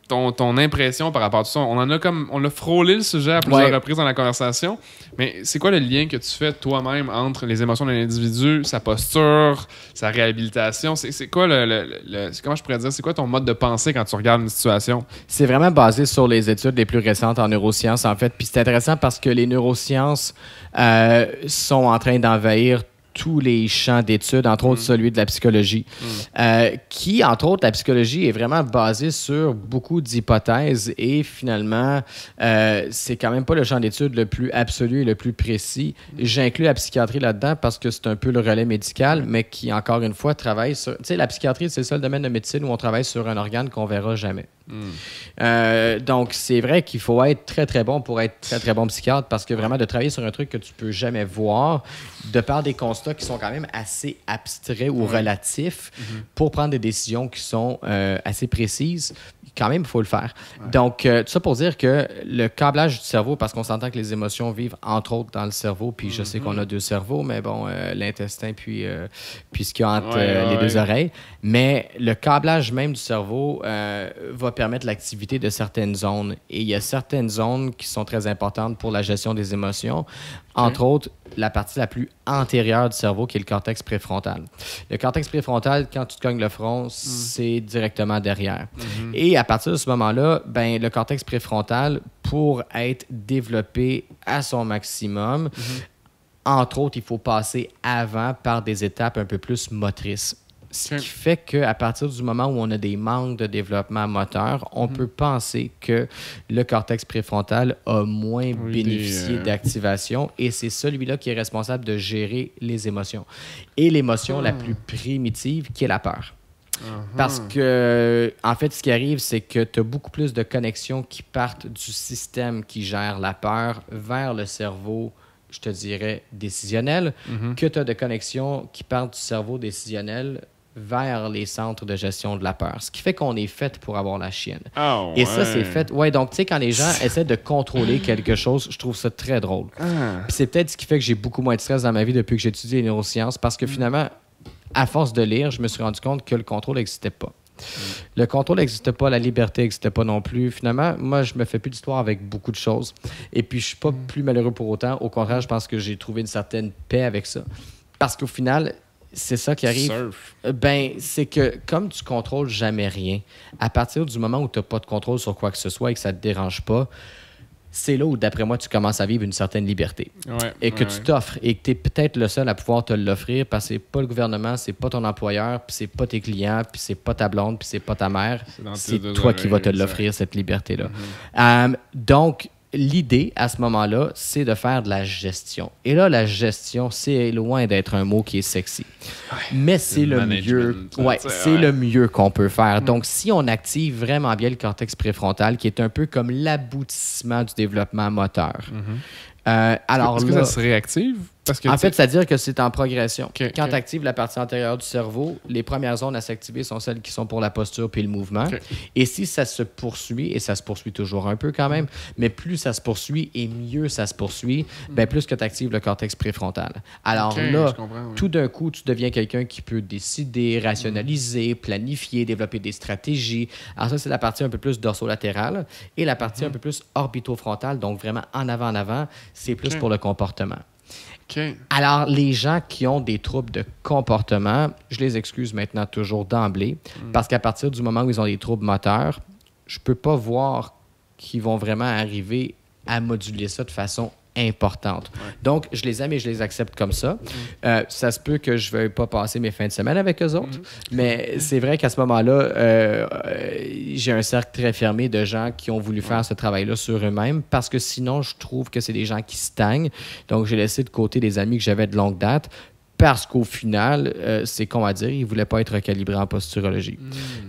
ton, ton, impression par rapport à tout ça. On en a comme on a frôlé le sujet à plusieurs reprises dans la conversation, mais c'est quoi le lien que tu fais toi-même entre les émotions d'un individu, sa posture, sa réhabilitation C'est quoi le, le, comment je pourrais dire C'est quoi ton mode de pensée quand tu regardes une situation C'est vraiment basé sur les études les plus récentes en neurosciences en fait. Puis c'est intéressant parce que les neurosciences euh, sont en train d'envahir tous les champs d'études, entre autres mm. celui de la psychologie, mm. euh, qui, entre autres, la psychologie est vraiment basée sur beaucoup d'hypothèses et finalement, euh, c'est quand même pas le champ d'études le plus absolu et le plus précis. J'inclus la psychiatrie là-dedans parce que c'est un peu le relais médical, mais qui, encore une fois, travaille sur... Tu sais, la psychiatrie, c'est le domaine de médecine où on travaille sur un organe qu'on verra jamais. Mm. Euh, donc, c'est vrai qu'il faut être très, très bon pour être très, très bon psychiatre parce que vraiment, de travailler sur un truc que tu peux jamais voir, de par des constats qui sont quand même assez abstraits ou relatifs mhm. pour prendre des décisions qui sont euh, assez précises. Quand même, il faut le faire. Donc, euh, tout ça pour dire que le câblage du cerveau, parce qu'on s'entend que les émotions vivent entre autres dans le cerveau, puis je sais mhm. qu'on a deux cerveaux, mais bon, euh, l'intestin, puis, ce qu'il y a entre les deux oreilles. Mais le câblage même du cerveau va permettre l'activité de certaines zones. Et il y a certaines zones qui sont très importantes pour la gestion des émotions. Entre autres, la partie la plus antérieure du cerveau, qui est le cortex préfrontal. Le cortex préfrontal, quand tu te cognes le front, mm. c'est directement derrière. Mm-hmm. Et à partir de ce moment-là, ben, le cortex préfrontal, pour être développé à son maximum, mm-hmm. entre autres, il faut passer avant par des étapes un peu plus motrices. Ce qui fait qu'à partir du moment où on a des manques de développement moteur, on hmm. peut penser que le cortex préfrontal a moins bénéficié euh, d'activation et c'est celui-là qui est responsable de gérer les émotions. Et l'émotion la ah. plus primitive qui est la peur. Uh-huh. Parce que, en fait, ce qui arrive, c'est que tu as beaucoup plus de connexions qui partent du système qui gère la peur vers le cerveau, je te dirais, décisionnel, mm-hmm. que tu as de connexions qui partent du cerveau décisionnel vers les centres de gestion de la peur. Ce qui fait qu'on est fait pour avoir la chienne. Ah, Et ça, c'est fait. Ouais, donc, tu sais, quand les gens essaient de contrôler quelque chose, je trouve ça très drôle. Ah. c'est peut-être ce qui fait que j'ai beaucoup moins de stress dans ma vie depuis que j'étudie les neurosciences parce que mm. finalement, à force de lire, je me suis rendu compte que le contrôle n'existait pas. Le contrôle n'existait pas, la liberté n'existait pas non plus. Finalement, moi, je me fais plus d'histoire avec beaucoup de choses. Et puis, je suis pas mm. plus malheureux pour autant. Au contraire, je pense que j'ai trouvé une certaine paix avec ça. Parce qu'au final, c'est ça qui arrive. Ben, c'est que comme tu contrôles jamais rien, à partir du moment où tu n'as pas de contrôle sur quoi que ce soit et que ça ne te dérange pas, c'est là où, d'après moi, tu commences à vivre une certaine liberté. et que tu t'offres et que tu es peut-être le seul à pouvoir te l'offrir parce que c'est pas le gouvernement, c'est pas ton employeur, puis c'est pas tes clients, puis c'est pas ta blonde, puis c'est pas ta mère. C'est toi qui vas te l'offrir, cette liberté-là. Mm-hmm. Euh, donc, l'idée à ce moment-là, c'est de faire de la gestion. Et là, la gestion, c'est loin d'être un mot qui est sexy. Mais c'est le, mieux, ouais, c'est le mieux qu'on peut faire. Mm. Donc, si on active vraiment bien le cortex préfrontal, qui est un peu comme l'aboutissement du développement moteur. Mm-hmm. Euh, alors Est-ce que ça se réactive en fait, c'est-à-dire que c'est en progression. Quand tu actives la partie antérieure du cerveau, les premières zones à s'activer sont celles qui sont pour la posture puis le mouvement. Et si ça se poursuit, et ça se poursuit toujours un peu quand même, mais plus ça se poursuit et mieux ça se poursuit, ben, plus que tu actives le cortex préfrontal. Alors là, tout d'un coup, tu deviens quelqu'un qui peut décider, rationaliser, planifier, développer des stratégies. Alors ça, c'est la partie un peu plus dorsolatérale et la partie mm. un peu plus orbitofrontale, donc vraiment en avant en avant, c'est plus pour le comportement. Alors, les gens qui ont des troubles de comportement, je les excuse maintenant toujours d'emblée, hmm. parce qu'à partir du moment où ils ont des troubles moteurs, je ne peux pas voir qu'ils vont vraiment arriver à moduler ça de façon importante. Donc, je les aime et je les accepte comme ça. Mm. Euh, ça se peut que je ne veuille pas passer mes fins de semaine avec eux autres, mm. mais c'est vrai qu'à ce moment-là, euh, euh, j'ai un cercle très fermé de gens qui ont voulu faire ce travail-là sur eux-mêmes parce que sinon, je trouve que c'est des gens qui stagnent. Donc, j'ai laissé de côté des amis que j'avais de longue date parce qu'au final, c'est con à dire, ils ne voulaient pas être calibrés en posturologie.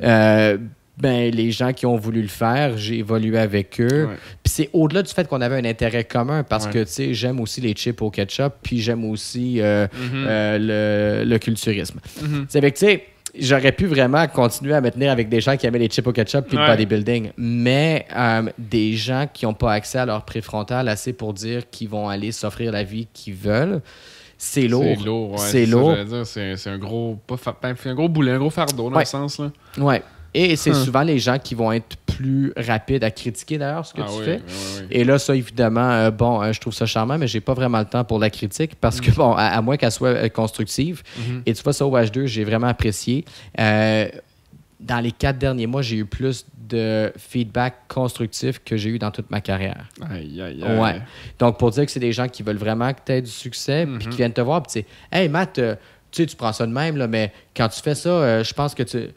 Mm ben, les gens qui ont voulu le faire, j'ai évolué avec eux. Puis c'est au-delà du fait qu'on avait un intérêt commun parce que, tu sais, j'aime aussi les chips au ketchup, puis j'aime aussi euh, mhm. euh, le, le, culturisme. Mhm. C'est avec, tu sais, j'aurais pu vraiment continuer à me tenir avec des gens qui aimaient les chips au ketchup puis ouais. le bodybuilding, mais euh, des gens qui n'ont pas accès à leur préfrontal assez pour dire qu'ils vont aller s'offrir la vie qu'ils veulent c'est lourd. C'est lourd, ouais, C'est lourd. C'est un gros, pas, ben, un gros boulet, un gros fardeau dans le sens. Là. Ouais. Et c'est hum. souvent les gens qui vont être plus rapides à critiquer d'ailleurs ce que ah tu fais. Et là, ça, évidemment, euh, bon, euh, je trouve ça charmant, mais j'ai pas vraiment le temps pour la critique parce que, mm. bon, à, moins qu'elle soit euh, constructive, mm-hmm. et tu vois, ça au H2, j'ai vraiment apprécié. dans les quatre derniers mois, j'ai eu plus de feedback constructif que j'ai eu dans toute ma carrière. Aïe, aïe, aïe. Ouais. Donc, pour dire que c'est des gens qui veulent vraiment que tu aies du succès, puis mm-hmm. qui viennent te voir, puis tu sais, hey Matt, tu sais, tu prends ça de même, là, mais quand tu fais ça, je pense que tu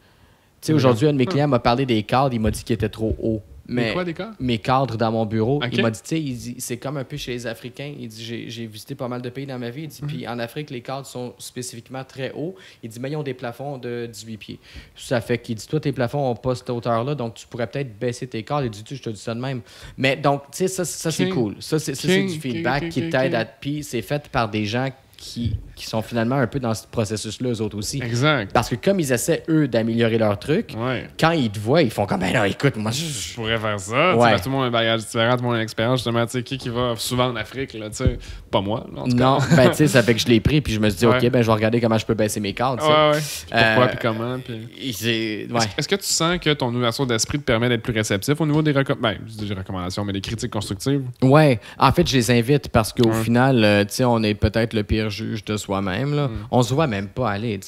aujourd'hui, un de mes mm. clients m'a parlé des cadres, il m'a dit qu'ils étaient trop hauts. Mais quoi, des cadres? mes cadres dans mon bureau, il m'a dit, tu c'est comme un peu chez les Africains. Il dit, j'ai visité pas mal de pays dans ma vie. Il dit, mm-hmm. puis en Afrique, les cadres sont spécifiquement très hauts. Il dit, mais ils ont des plafonds de 18 pieds. Ça fait qu'il dit, toi, tes plafonds n'ont pas cette hauteur-là, donc tu pourrais peut-être baisser tes cadres. Il dit, tu, je te dis ça de même. Mais donc, tu sais, ça, c'est cool. Ça, c'est du feedback qui t'aide à. Puis c'est fait par des gens qui qui, sont finalement un peu dans ce processus-là, eux autres aussi. Exact. Parce que comme ils essaient, eux, d'améliorer leur truc, quand ils te voient, ils font comme, ben là, écoute, moi, je, pourrais faire ça. Ouais. Tout le monde un bagage différent, de mon expérience. Justement, tu sais, qui, qui va souvent en Afrique, là, tu sais, pas moi, Non, ben, tu sais, ça fait que je l'ai pris, puis je me suis dit, OK, ben, je vais regarder comment je peux baisser mes cartes. Ouais, pourquoi, euh, puis comment. Puis... Est-ce que tu sens que ton ouverture d'esprit te permet d'être plus réceptif au niveau des, recommandations? Ben, des recommandations, mais des critiques constructives? Ouais. En fait, je les invite parce qu'au final, euh, tu sais, on est peut-être le pire juge de soi-même. Là. Mm. On se voit même pas aller,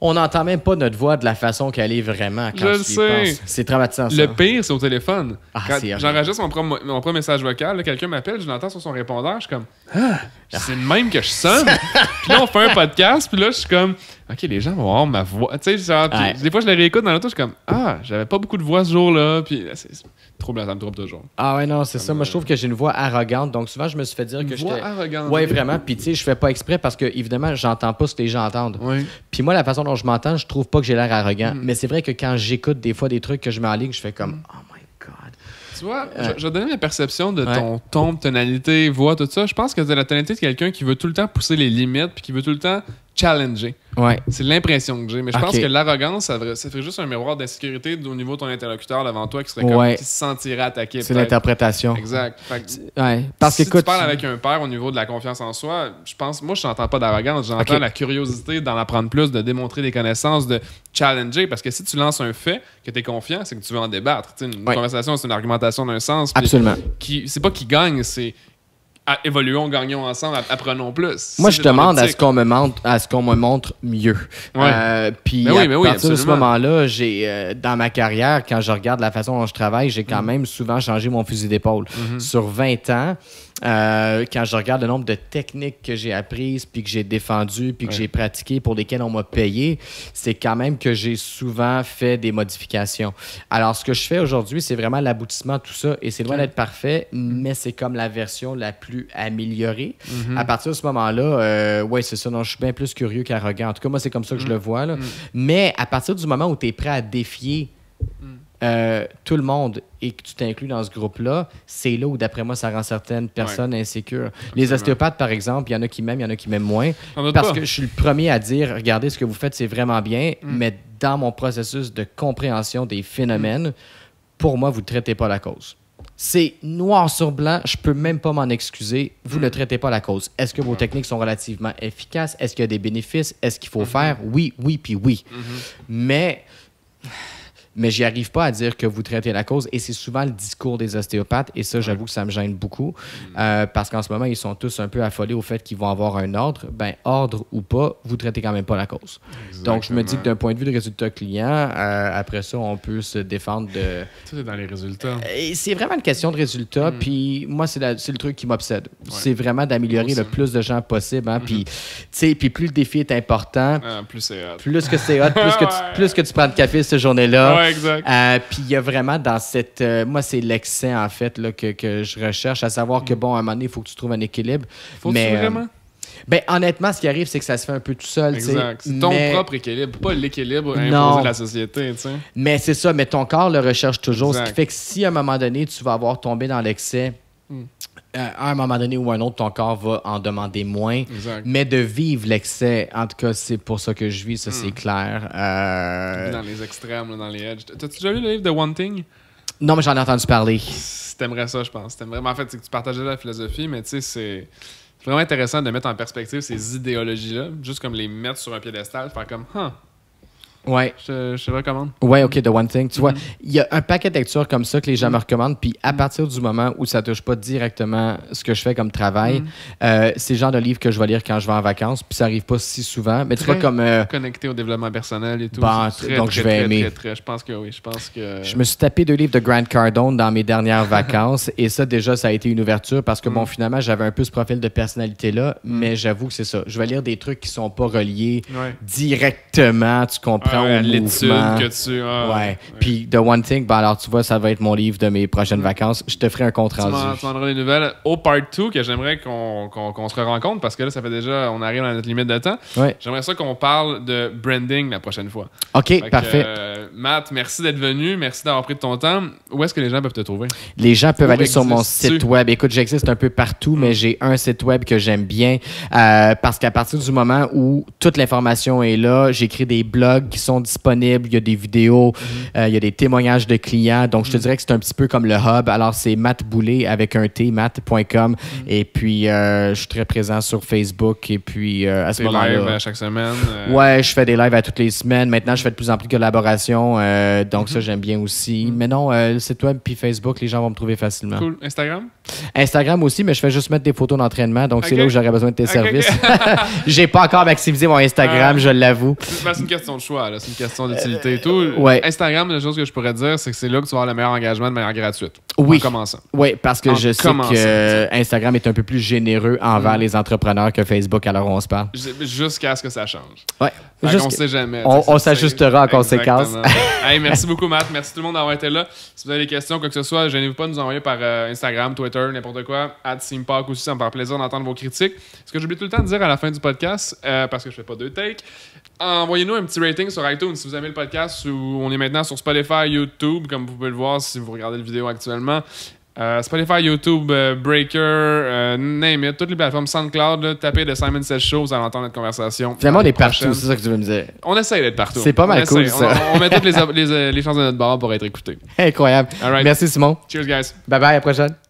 On n'entend même pas notre voix de la façon qu'elle est vraiment quand je le sais. C'est traumatisant, ça. Le pire, c'est au téléphone. Ah, j'enregistre mon premier message vocal, quelqu'un m'appelle, je l'entends sur son répondeur, je suis comme... Ah, ah! c'est le même que je sonne. puis là, on fait un podcast, puis là, je suis comme... OK, les gens vont voir ma voix. Des fois, je les réécoute dans l'auto, je suis comme... Ah, j'avais pas beaucoup de voix ce jour-là. Puis trouble, ça me trouble Ah ouais, non, c'est ça. Moi, je trouve que j'ai une voix arrogante. Donc, souvent, je me suis fait dire que j'étais. arrogante. Ouais, vraiment. Puis, tu sais, je fais pas exprès parce que, évidemment, j'entends pas ce que les gens entendent. Puis, moi, la façon dont je m'entends, je trouve pas que j'ai l'air arrogant. Mm. Mais c'est vrai que quand j'écoute des fois des trucs que je mets en ligne, je fais comme, mm. oh my God. Tu vois, euh. je, je ma perception de ton ton, tonalité, voix, tout ça. Je pense que c'est la tonalité de quelqu'un qui veut tout le temps pousser les limites, puis qui veut tout le temps challenger, Ouais. C'est l'impression que j'ai. Mais je pense que l'arrogance, ça, ça, fait juste un miroir d'insécurité au niveau de ton interlocuteur devant toi qui se sentirait attaqué. C'est l'interprétation. Exact. Parce si que, écoute, tu parles avec un père au niveau de la confiance en soi, je pense, moi, je n'entends pas d'arrogance. J'entends la curiosité d'en apprendre plus, de démontrer des connaissances, de challenger. Parce que si tu lances un fait que tu es confiant, c'est que tu veux en débattre. une conversation, c'est une argumentation d'un sens. Absolument. Qui, c'est pas qui gagne, c'est évoluons, gagnons ensemble, apprenons plus. Moi, je demande à ce qu'on me montre, à ce qu'on me montre mieux. Euh, puis ben oui, à ben partir de ce moment-là, j'ai euh, dans ma carrière, quand je regarde la façon dont je travaille, j'ai quand mm. même souvent changé mon fusil d'épaule. Mm-hmm. Sur 20 ans, euh, quand je regarde le nombre de techniques que j'ai apprises, puis que j'ai défendues, puis que j'ai pratiquées, pour lesquelles on m'a payé, c'est quand même que j'ai souvent fait des modifications. Alors, ce que je fais aujourd'hui, c'est vraiment l'aboutissement de tout ça. Et c'est loin d'être parfait, mhm. mais c'est comme la version la plus améliorée. Mhm. À partir de ce moment-là, euh, ouais, c'est ça. Non, je suis bien plus curieux qu'arrogant. En tout cas, moi, c'est comme ça que je mhm. le vois. Là. Mais à partir du moment où tu es prêt à défier euh, tout le monde et que tu t'inclus dans ce groupe-là, c'est là où, d'après moi, ça rend certaines personnes insécures. Les ostéopathes, par exemple, il y en a qui m'aiment, il y en a qui m'aiment moins. Parce que je suis le premier à dire, regardez, ce que vous faites, c'est vraiment bien, mm. mais dans mon processus de compréhension des phénomènes, pour moi, vous ne traitez pas la cause. C'est noir sur blanc, je peux même pas m'en excuser. Vous ne mm. traitez pas la cause. Est-ce que vos mm. techniques sont relativement efficaces? Est-ce qu'il y a des bénéfices? Est-ce qu'il faut mm-hmm. faire? Oui, oui, puis oui. Mm-hmm. Mais mais j'y arrive pas à dire que vous traitez la cause. Et c'est souvent le discours des ostéopathes. Et ça, j'avoue que ça me gêne beaucoup mm. euh, parce qu'en ce moment, ils sont tous un peu affolés au fait qu'ils vont avoir un ordre. Ben, ordre ou pas, vous traitez quand même pas la cause. Donc, je me dis que d'un point de vue de résultat client, euh, après ça, on peut se défendre de. Tout est dans les résultats. Euh, c'est vraiment une question de résultats. Mm. Puis moi, c'est le truc qui m'obsède. C'est vraiment d'améliorer le plus de gens possible. Hein? Puis, mm-hmm. tu sais, puis plus le défi est important, ah, plus c'est hot. Plus que c'est hot, plus, que tu, plus que tu prends de café cette journée-là. Ouais, euh, puis il y a vraiment dans cette. Euh, moi, c'est l'excès, en fait, là, que, je recherche, à savoir que, bon, à un moment donné, il faut que tu trouves un équilibre. Faut mais, euh, vraiment. Ben, honnêtement, ce qui arrive, c'est que ça se fait un peu tout seul. Exact. C'est ton propre équilibre, pas l'équilibre imposé de la société. Mais c'est ça, mais ton corps le recherche toujours. Ce qui fait que si à un moment donné, tu vas avoir tombé dans l'excès, hmm. Euh, à un moment donné ou un autre, ton corps va en demander moins. Mais de vivre l'excès, en tout cas, c'est pour ça que je vis, ça, c'est hmm. clair. Euh, dans les extrêmes, dans les edges. T'as-tu déjà lu le livre de Wanting? Non, mais j'en ai entendu parler. T'aimerais ça, je pense. T'aimerais... En fait, que tu partageais la philosophie, mais tu sais, c'est vraiment intéressant de mettre en perspective ces idéologies-là, juste comme les mettre sur un piédestal, faire comme, huh, Ouais. Je, je, recommande. Ouais, OK, The One Thing. Tu vois, mm-hmm. il y a un paquet de lectures comme ça que les gens me mm-hmm. recommandent. Puis à mm-hmm. partir du moment où ça touche pas directement ce que je fais comme travail, euh, c'est le genre de livres que je vais lire quand je vais en vacances. Puis ça arrive pas si souvent. Mais tu vois, comme. Euh, connecté au développement personnel et tout. Bon, donc je vais aimer. je pense que oui. Je pense que. Je me suis tapé deux livres de Grant Cardone dans mes dernières vacances. Et ça, déjà, ça a été une ouverture parce que, bon, mm. finalement, j'avais un peu ce profil de personnalité-là. Mm. Mais j'avoue que c'est ça. Je vais lire des trucs qui sont pas reliés directement. Tu comprends? l'étude que tu as. Ah, ouais. Puis The One Thing, ben alors tu vois, ça va être mon livre de mes prochaines vacances. Je te ferai un contrat. tu rendu. Tu m'en des nouvelles au part 2 que j'aimerais qu'on se qu se rencontre parce que là, ça fait déjà, on arrive à notre limite de temps. Ouais. J'aimerais ça qu'on parle de branding la prochaine fois. OK, parfait. Euh, Matt, merci d'être venu. Merci d'avoir pris de ton temps. Où est-ce que les gens peuvent te trouver? Les gens peuvent aller sur mon site web. Écoute, j'existe un peu partout, mais mm. j'ai un site web que j'aime bien euh, parce qu'à partir du moment où toute l'information est là, j'écris des blogs qui sont disponibles, il y a des vidéos, mhm. euh, il y a des témoignages de clients. Donc, je te mhm. dirais que c'est un petit peu comme le hub. Alors, c'est Matt Boulet avec un T, matt.com. Mhm. Et puis, euh, je suis très présent sur Facebook. Et puis, euh, à ce moment-là. lives à chaque semaine. Ouais, je fais des lives à toutes les semaines. Maintenant, je fais de plus en plus de collaborations. donc, ça, j'aime bien aussi. Mais non, c'est toi puis Facebook, les gens vont me trouver facilement. Cool. Instagram? Instagram aussi, mais je fais juste mettre des photos d'entraînement. Donc, c'est là où j'aurais besoin de tes services. J'ai pas encore maximisé mon Instagram, ah. je l'avoue. Bah, c'est une question de choix. C'est une question euh, d'utilité et euh, tout. Euh, Instagram, la chose que je pourrais dire, c'est que c'est là que tu vas avoir le meilleur engagement de manière gratuite. Oui. En commençant. Oui, parce que je sais que Instagram est un peu plus généreux envers mm. les entrepreneurs que Facebook, alors on se parle. Jusqu'à ce que ça change. Ouais. On sait jamais. On, s'ajustera en conséquence. merci beaucoup, Matt. Merci tout le monde d'avoir été là. Si vous avez des questions, quoi que ce soit, gênez-vous pas de nous envoyer par Instagram, Twitter, n'importe quoi. At Simpark aussi, ça me fait plaisir d'entendre vos critiques. Ce que j'oublie tout le temps de dire à la fin du podcast, parce que je fais pas deux takes, envoyez-nous un petit rating sur iTunes si vous aimez le podcast. Ou on est maintenant sur Spotify, YouTube, comme vous pouvez le voir si vous regardez la vidéo actuellement. Euh, Spotify, YouTube, euh, Breaker, euh, name toutes les plateformes SoundCloud, tapez de Simon Says Show, vous allez entendre notre conversation. Finalement, on est partout, c'est ça que tu veux me dire. On essaye d'être partout. C'est pas mal on cool, ça. On, met toutes les, chances de notre bord pour être écouté. Incroyable. Merci, Simon. Cheers, guys. Bye bye, à la prochaine.